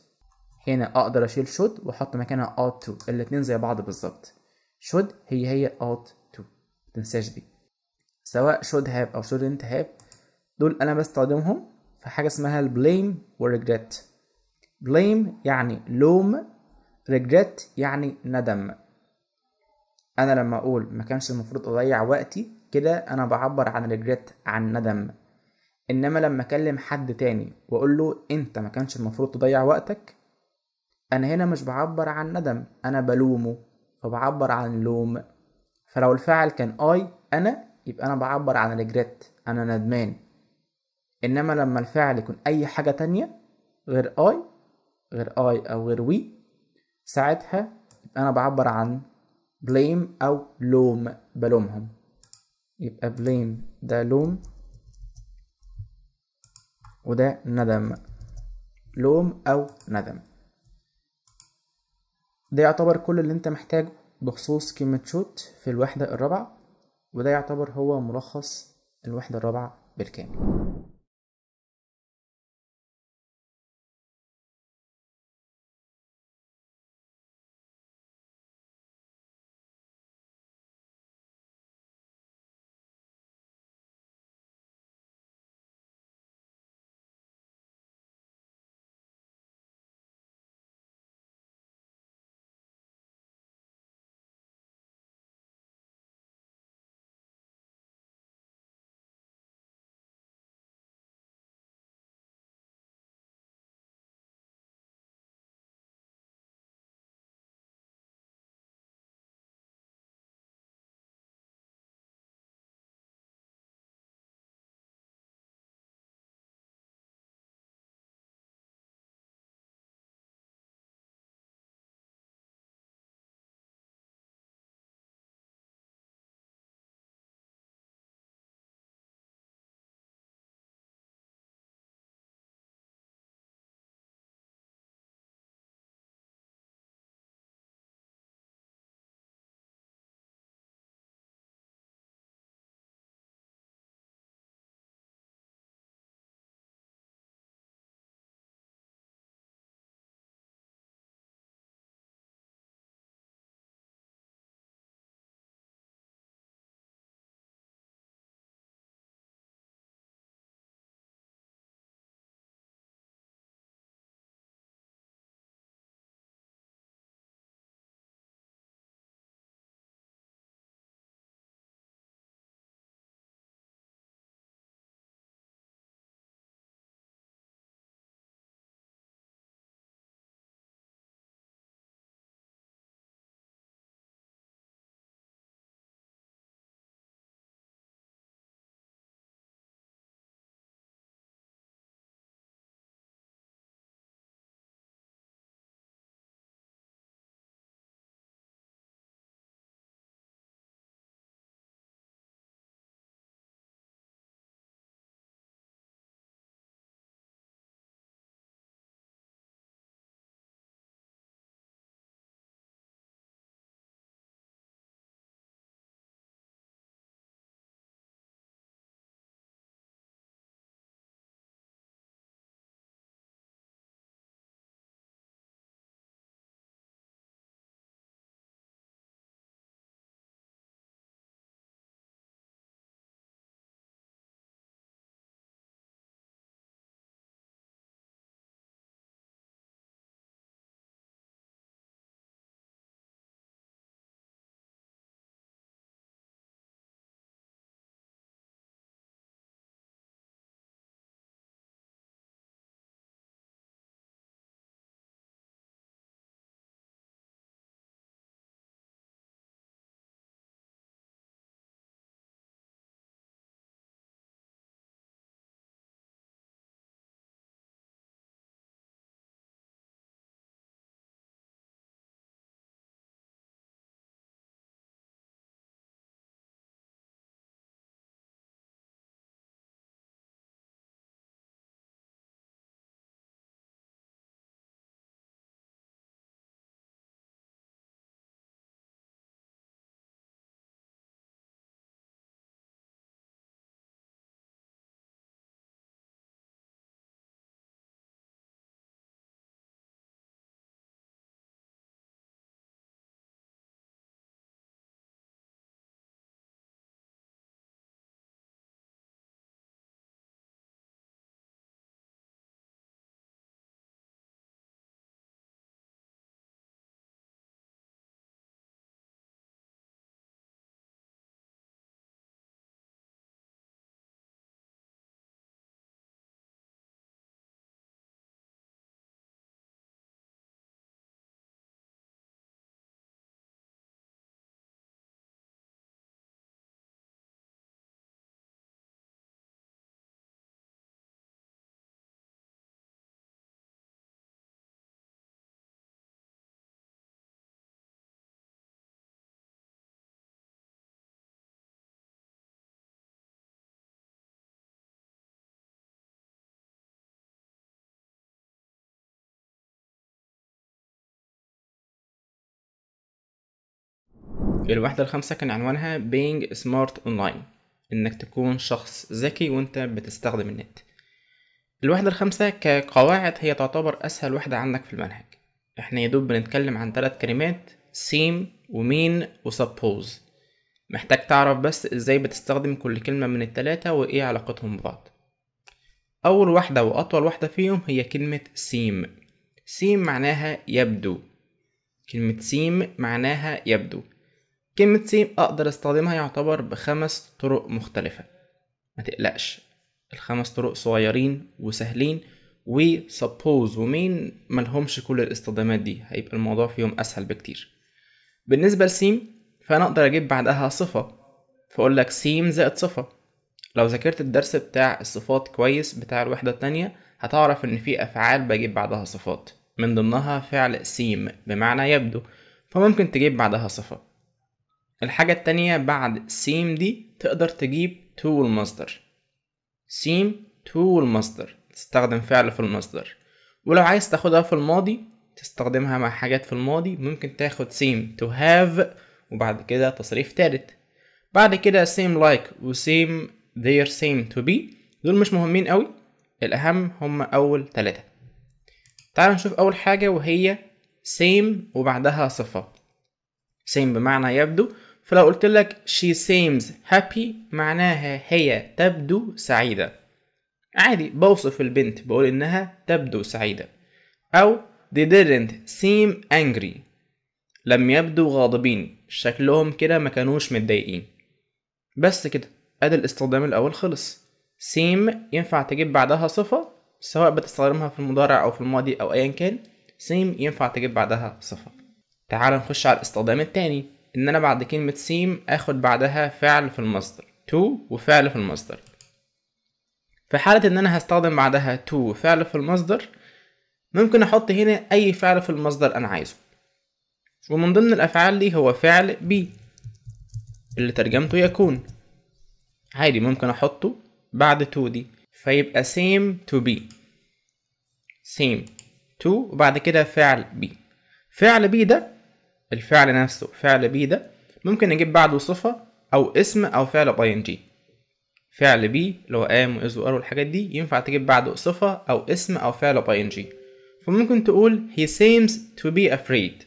هنا اقدر اشيل شوت واحط مكانها ار2 الاتنين زي بعض بالظبط شود هي هي ار2 متنساش دي سواء شود هاب او شود انت هاب دول انا بستخدمهم في حاجه اسمها البليم والريجريت بليم يعني لوم ريجريت يعني ندم انا لما اقول ما كانش المفروض اضيع وقتي كده انا بعبر عن ريجريت عن ندم انما لما اكلم حد تاني واقول له انت ما كانش المفروض تضيع وقتك انا هنا مش بعبر عن ندم انا بلومه فبعبر عن لوم فلو الفاعل كان اي انا يبقى انا بعبر عن الاجريت انا ندمان انما لما الفاعل يكون اي حاجه تانية غير اي غير اي او غير وي ساعتها يبقى انا بعبر عن بليم او لوم بلومهم يبقى بليم ده لوم وده ندم لوم أو ندم ده يعتبر كل اللي انت محتاجه بخصوص كلمة شوت في الوحدة الرابعة وده يعتبر هو ملخص الوحدة الرابعة بالكامل الوحدة الخامسة كان عنوانها being smart online انك تكون شخص ذكي وانت بتستخدم النت الوحدة الخامسة كقواعد هي تعتبر اسهل وحدة عندك في المنهج احنا يدوب بنتكلم عن ثلاث كلمات seem ومين وسبوز محتاج تعرف بس ازاي بتستخدم كل كلمة من التلاتة وايه علاقتهم ببعض أول واحدة وأطول واحدة فيهم هي كلمة سيم سيم معناها يبدو كلمة سيم معناها يبدو كلمة سيم أقدر أستخدمها يعتبر بخمس طرق مختلفة ما تقلقش الخمس طرق صغيرين وسهلين و وسبوز ومين ملهمش كل الاستخدامات دي هيبقى الموضوع فيهم أسهل بكتير بالنسبة لسيم فأنا أقدر أجيب بعدها صفة فأقول لك سيم زائد صفة لو ذاكرت الدرس بتاع الصفات كويس بتاع الوحدة التانية هتعرف إن في أفعال بجيب بعدها صفات من ضمنها فعل سيم بمعنى يبدو فممكن تجيب بعدها صفة الحاجة التانية بعد سيم دي تقدر تجيب تو المصدر سيم تو المصدر تستخدم فعل في المصدر ولو عايز تاخدها في الماضي تستخدمها مع حاجات في الماضي ممكن تاخد سيم تو هاف وبعد كده تصريف تالت بعد كده سيم لايك و same their same to be دول مش مهمين قوي الأهم هم أول تلاتة تعال نشوف أول حاجة وهي same وبعدها صفة same بمعنى يبدو فلو قلت لك she seems happy معناها هي تبدو سعيدة عادي بوصف البنت بقول إنها تبدو سعيدة أو they didn't seem angry لم يبدو غاضبين شكلهم كده ما كانوش متضايقين بس كده ادي الاستخدام الاول خلص سيم ينفع تجيب بعدها صفة سواء بتستخدمها في المضارع او في الماضي او ايا كان سيم ينفع تجيب بعدها صفة تعال نخش على الاستخدام التاني ان انا بعد كلمة سيم اخد بعدها فعل في المصدر تو وفعل في المصدر في حالة ان انا هستخدم بعدها تو وفعل في المصدر ممكن احط هنا اي فعل في المصدر انا عايزه ومن ضمن الافعال دي هو فعل بي اللي ترجمته يكون عادي ممكن احطه بعد تو دي فيبقى same to be same to وبعد كده فعل بي فعل بي ده الفعل نفسه فعل بي ده ممكن نجيب بعده صفة أو اسم أو فعل اي ان جي فعل بي اللي هو قام وإز وأر والحاجات دي ينفع تجيب بعده صفة أو اسم أو فعل اي ان جي فممكن تقول he seems to be afraid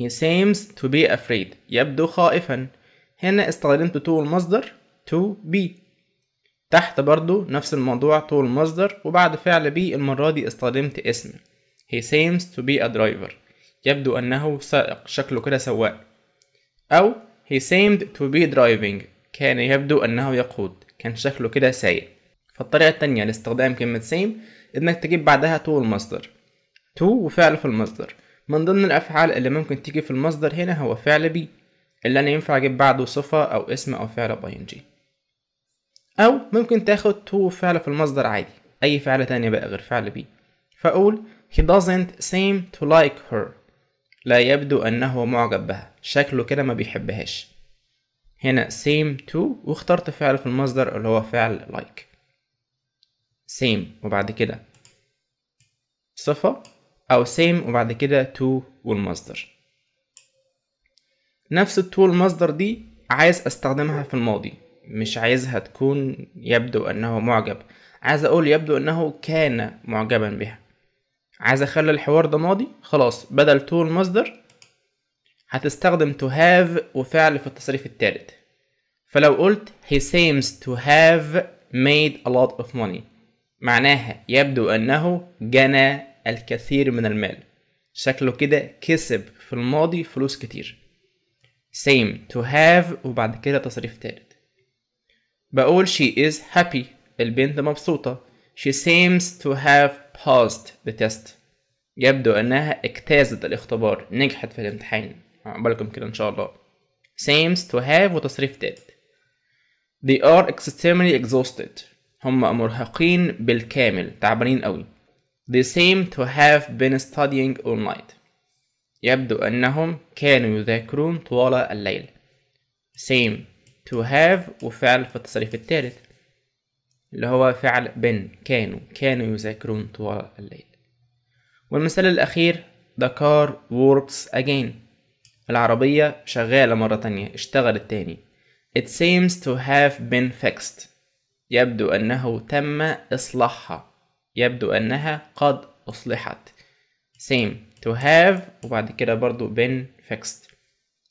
he seems to be afraid يبدو خائفا هنا استخدمت طول المصدر to be تحت برضو نفس الموضوع طول المصدر وبعد فعل بي المرة دي استخدمت اسم he seems to be a driver يبدو أنه سائق شكله كده سواق أو he seemed to be driving كان يبدو أنه يقود كان شكله كده سايق فالطريقة التانية لاستخدام كلمة سيم إنك تجيب بعدها to المصدر to وفعل في المصدر من ضمن الأفعال اللي ممكن تيجي في المصدر هنا هو فعل بي اللي أنا ينفع أجيب بعده صفة أو اسم أو فعل ing أو ممكن تاخد to فعل في المصدر عادي أي فعل تاني بقى غير فعل بي فأقول he doesn't seem to like her لا يبدو أنه معجب بها شكله كده ما بيحبهاش هنا same to واخترت فعل في المصدر اللي هو فعل like same وبعد كده صفة أو same وبعد كده to والمصدر نفس to والمصدر دي عايز أستخدمها في الماضي مش عايزها تكون يبدو أنه معجب عايز أقول يبدو أنه كان معجبا بها عايز اخلي الحوار ده ماضي خلاص بدل تو المصدر هتستخدم تو هاف وفعل في التصريف الثالث فلو قلت he seems to have made a lot of money معناها يبدو أنه جنى الكثير من المال شكله كده كسب في الماضي فلوس كتير same to have وبعد كده تصريف تالت بقول she is happy البنت مبسوطة she seems to have passed the test يبدو أنها اجتازت الاختبار نجحت في الامتحان عقبالكم آه، كده إن شاء الله seems to have وتصريف did they are extremely exhausted هم مرهقين بالكامل تعبانين قوي they seem to have been studying all night يبدو أنهم كانوا يذاكرون طوال الليل seem to have وفعل في التصريف الثالث اللي هو فعل بن كانوا كانوا يذاكرون طوال الليل والمثال الأخير the car works again العربية شغالة مرة تانية اشتغلت تاني It seems to have been fixed يبدو أنه تم إصلاحها يبدو أنها قد أصلحت same to have وبعد كده برضو been fixed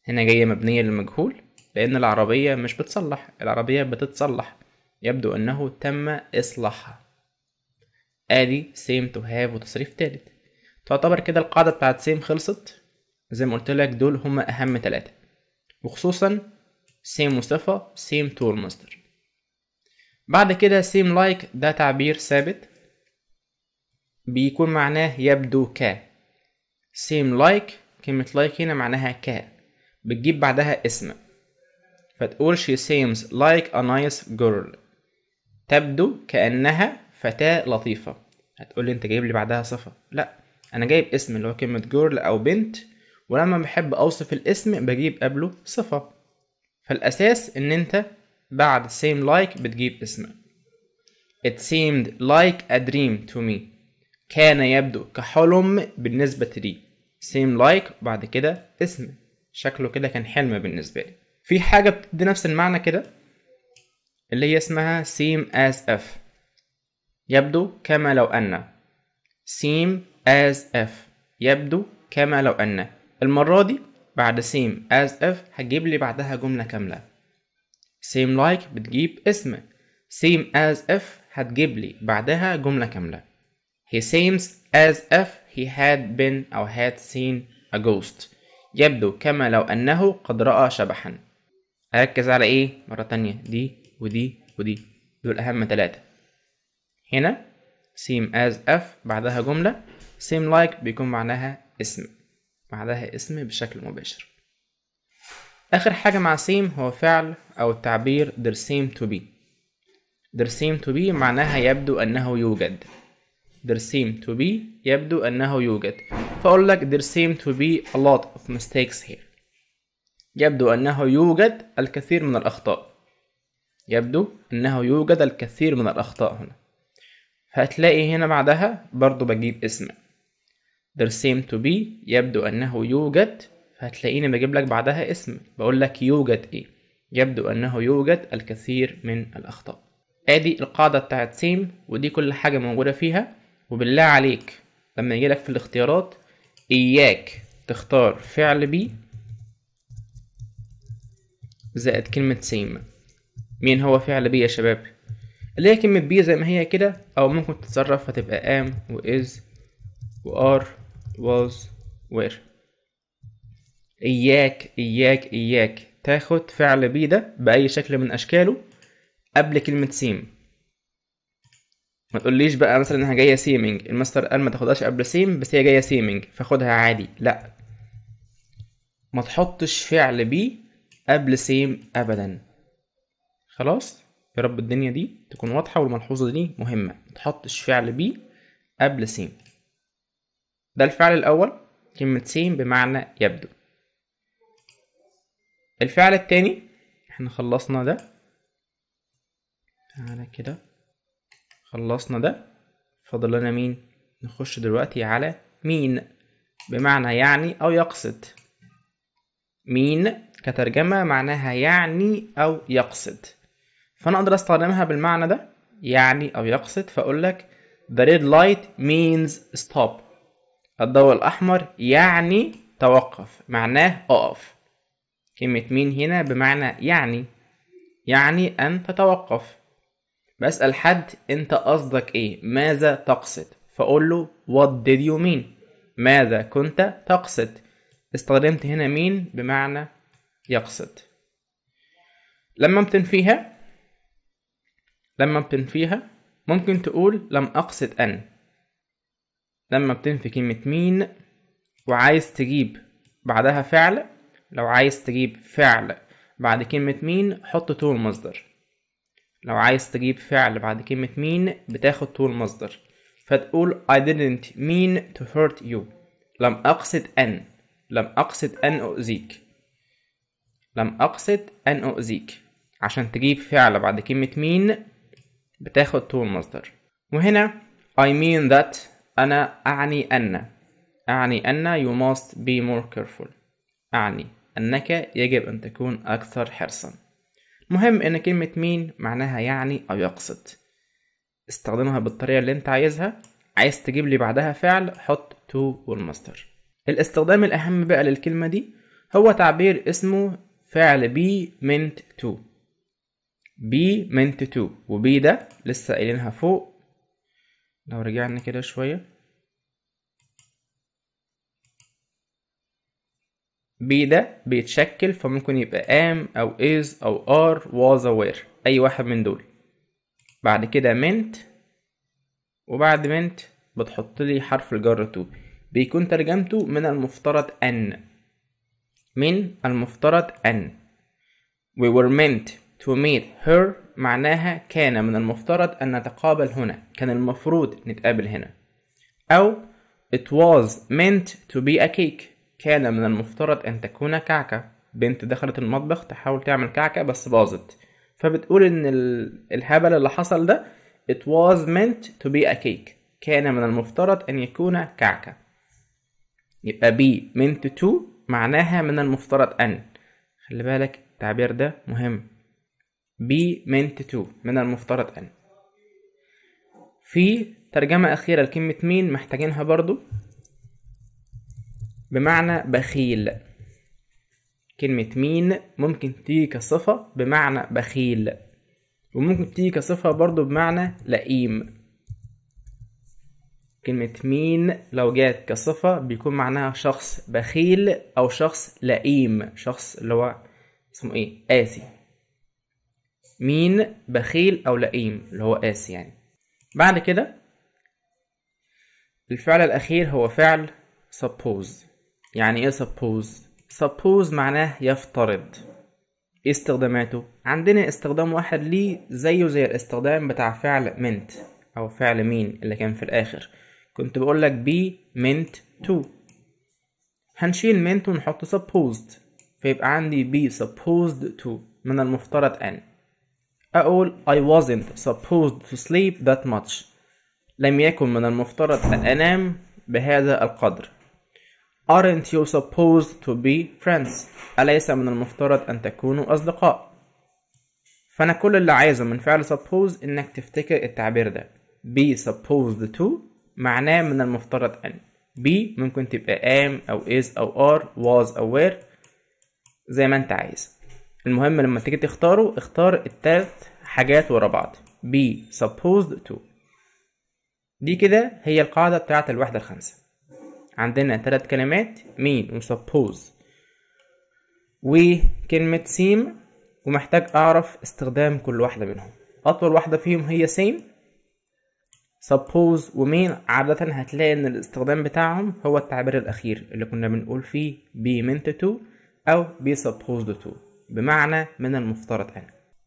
هنا جاية مبنية للمجهول لأن العربية مش بتصلح العربية بتتصلح يبدو أنه تم إصلاحها آدي سيم تو هاف وتصريف تالت تعتبر كده القاعدة بتاعت سيم خلصت زي ما قلت لك دول هما أهم تلاتة وخصوصا سيم مصطفى سيم تول ماستر بعد كده سيم لايك ده تعبير ثابت بيكون معناه يبدو ك سيم لايك كلمة لايك هنا معناها ك بتجيب بعدها اسم فتقول she seems like a nice girl تبدو كأنها فتاة لطيفة هتقول لي انت جايب لي بعدها صفة لا انا جايب اسم اللي هو كلمة جورل او بنت ولما بحب اوصف الاسم بجيب قبله صفة فالاساس ان انت بعد same like بتجيب اسم It seemed like a dream to me كان يبدو كحلم بالنسبة لي seem like بعد كده اسم شكله كده كان حلم بالنسبة لي في حاجة بتدي نفس المعنى كده اللي هي اسمها seem as if يبدو كما لو أن seem as if يبدو كما لو أن المرة دي بعد seem as if هتجيب لي بعدها جملة كاملة seem like بتجيب اسم seem as if هتجيب لي بعدها جملة كاملة he seems as if he had been أو had seen a ghost يبدو كما لو أنه قد رأى شبحا أركز على إيه مرة تانية دي ودي ودي دول أهم ثلاثه هنا سيم as f بعدها جملة سيم like بيكون معناها اسم بعدها اسم بشكل مباشر آخر حاجة مع سيم هو فعل أو التعبير there seem to be there seem to be معناها يبدو أنه يوجد there seem to be يبدو أنه يوجد فأقول لك there seem to be a lot of mistakes here يبدو أنه يوجد الكثير من الأخطاء يبدو أنه يوجد الكثير من الأخطاء هنا هتلاقي هنا بعدها برضو بجيب اسم there seem to be يبدو أنه يوجد هتلاقيني بجيب لك بعدها اسم بقول لك يوجد إيه يبدو أنه يوجد الكثير من الأخطاء ادي القاعدة بتاعت سيم ودي كل حاجة موجودة فيها وبالله عليك لما يجيلك في الاختيارات إياك تختار فعل بي زائد كلمة سيم مين هو فعل بي يا شباب هي كلمة بي زي ما هي كده او ممكن تتصرف هتبقى am و is و are was were اياك اياك اياك تاخد فعل بي ده باي شكل من اشكاله قبل كلمة سيم ما تقوليش بقى مثلا انها جايه سيمينج الماستر قال ما تاخدهاش قبل سيم بس هي جايه سيمينج فاخدها عادي لا ما تحطش فعل بي قبل سيم ابدا خلاص يا رب الدنيا دي تكون واضحة والملحوظة دي مهمة متحطش فعل بي قبل سيم ده الفعل الأول كلمة سيم بمعنى يبدو الفعل التاني احنا خلصنا ده تعالى كده خلصنا ده فاضل لنا مين نخش دلوقتي على مين بمعنى يعني أو يقصد مين كترجمة معناها يعني أو يقصد فانا اقدر استخدمها بالمعنى ده يعني او يقصد فاقول لك the red light means stop الضوء الاحمر يعني توقف معناه اقف كلمة مين هنا بمعنى يعني يعني ان تتوقف بسأل حد انت قصدك ايه ماذا تقصد فاقول له what did you mean ماذا كنت تقصد استخدمت هنا مين بمعنى يقصد لما بتنفيها لما بتنفيها ممكن تقول لم أقصد أن لما بتنفي كلمة مين وعايز تجيب بعدها فعل لو عايز تجيب فعل بعد كلمة مين حط طول مصدر لو عايز تجيب فعل بعد كلمة مين بتاخد طول مصدر فتقول I didn't mean to hurt you لم أقصد أن لم أقصد أن أؤذيك لم أقصد أن أؤذيك عشان تجيب فعل بعد كلمة مين بتاخد تو المصدر وهنا I mean that أنا أعني أن أعني أن you must be more careful أعني أنك يجب أن تكون أكثر حرصا مهم أن كلمة مين معناها يعني أو يقصد استخدمها بالطريقة اللي أنت عايزها عايز تجيب لي بعدها فعل حط to والمصدر الاستخدام الأهم بقى للكلمة دي هو تعبير اسمه فعل be meant to بي من تو وبي ده لسه قايلينها فوق لو رجعنا كده شوية بي ده بيتشكل فممكن يبقى ام او از او ار was aware اي واحد من دول بعد كده منت وبعد منت بتحط لي حرف الجر تو بيكون ترجمته من المفترض ان من المفترض ان we were meant to meet her معناها كان من المفترض أن نتقابل هنا كان المفروض نتقابل هنا أو it was meant to be a cake كان من المفترض أن تكون كعكة بنت دخلت المطبخ تحاول تعمل كعكة بس باظت فبتقول إن الهبل اللي حصل ده it was meant to be a cake كان من المفترض أن يكون كعكة يبقى be meant to معناها من المفترض أن خلي بالك التعبير ده مهم B meant to من المفترض أن في ترجمة أخيرة لكلمة مين محتاجينها برضو بمعنى بخيل كلمة مين ممكن تيجي كصفة بمعنى بخيل وممكن تيجي كصفة برضو بمعنى لئيم كلمة مين لو جات كصفة بيكون معناها شخص بخيل أو شخص لئيم شخص اللي هو اسمه ايه قاسي مين بخيل أو لئيم اللي هو آس يعني بعد كده الفعل الأخير هو فعل suppose يعني إيه suppose؟ suppose معناه يفترض إيه استخداماته؟ عندنا استخدام واحد ليه زيه زي الاستخدام بتاع فعل meant أو فعل مين اللي كان في الآخر كنت بقول لك be meant to هنشيل meant ونحط supposed فيبقى عندي be supposed to من المفترض أن أقول I wasn't supposed to sleep that much لم يكن من المفترض أن أنام بهذا القدر Aren't you supposed to be friends؟ أليس من المفترض أن تكونوا أصدقاء؟ فأنا كل اللي عايزه من فعل suppose إنك تفتكر التعبير ده be supposed to معناه من المفترض أن be ممكن تبقى am أو is أو are was أو were زي ما أنت عايز المهم لما تيجي تختاره اختار التلات حاجات ورا بعض بي supposed تو دي كده هي القاعدة بتاعة الوحدة الخامسة عندنا تلات كلمات مين و suppose وكلمة سيم ومحتاج أعرف استخدام كل واحدة منهم أطول واحدة فيهم هي سيم suppose ومين عادة هتلاقي إن الاستخدام بتاعهم هو التعبير الأخير اللي كنا بنقول فيه be meant to أو be supposed to بمعنى من المفترض أن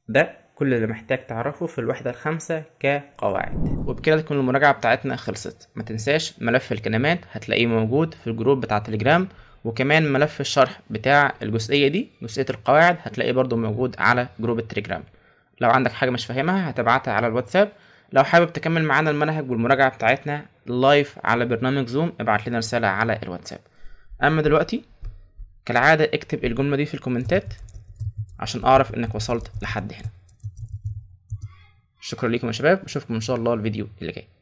ده كل اللي محتاج تعرفه في الوحدة الخامسة كقواعد وبكده تكون المراجعة بتاعتنا خلصت ما تنساش ملف الكلمات هتلاقيه موجود في الجروب بتاع تليجرام وكمان ملف الشرح بتاع الجزئية دي جزئية القواعد هتلاقيه برضو موجود على جروب التليجرام لو عندك حاجة مش فاهمها هتبعتها على الواتساب لو حابب تكمل معانا المنهج والمراجعة بتاعتنا لايف على برنامج زوم ابعت لنا رسالة على الواتساب أما دلوقتي كالعادة اكتب الجملة دي في الكومنتات عشان اعرف انك وصلت لحد هنا شكرا لكم يا شباب اشوفكم ان شاء الله الفيديو اللي جاي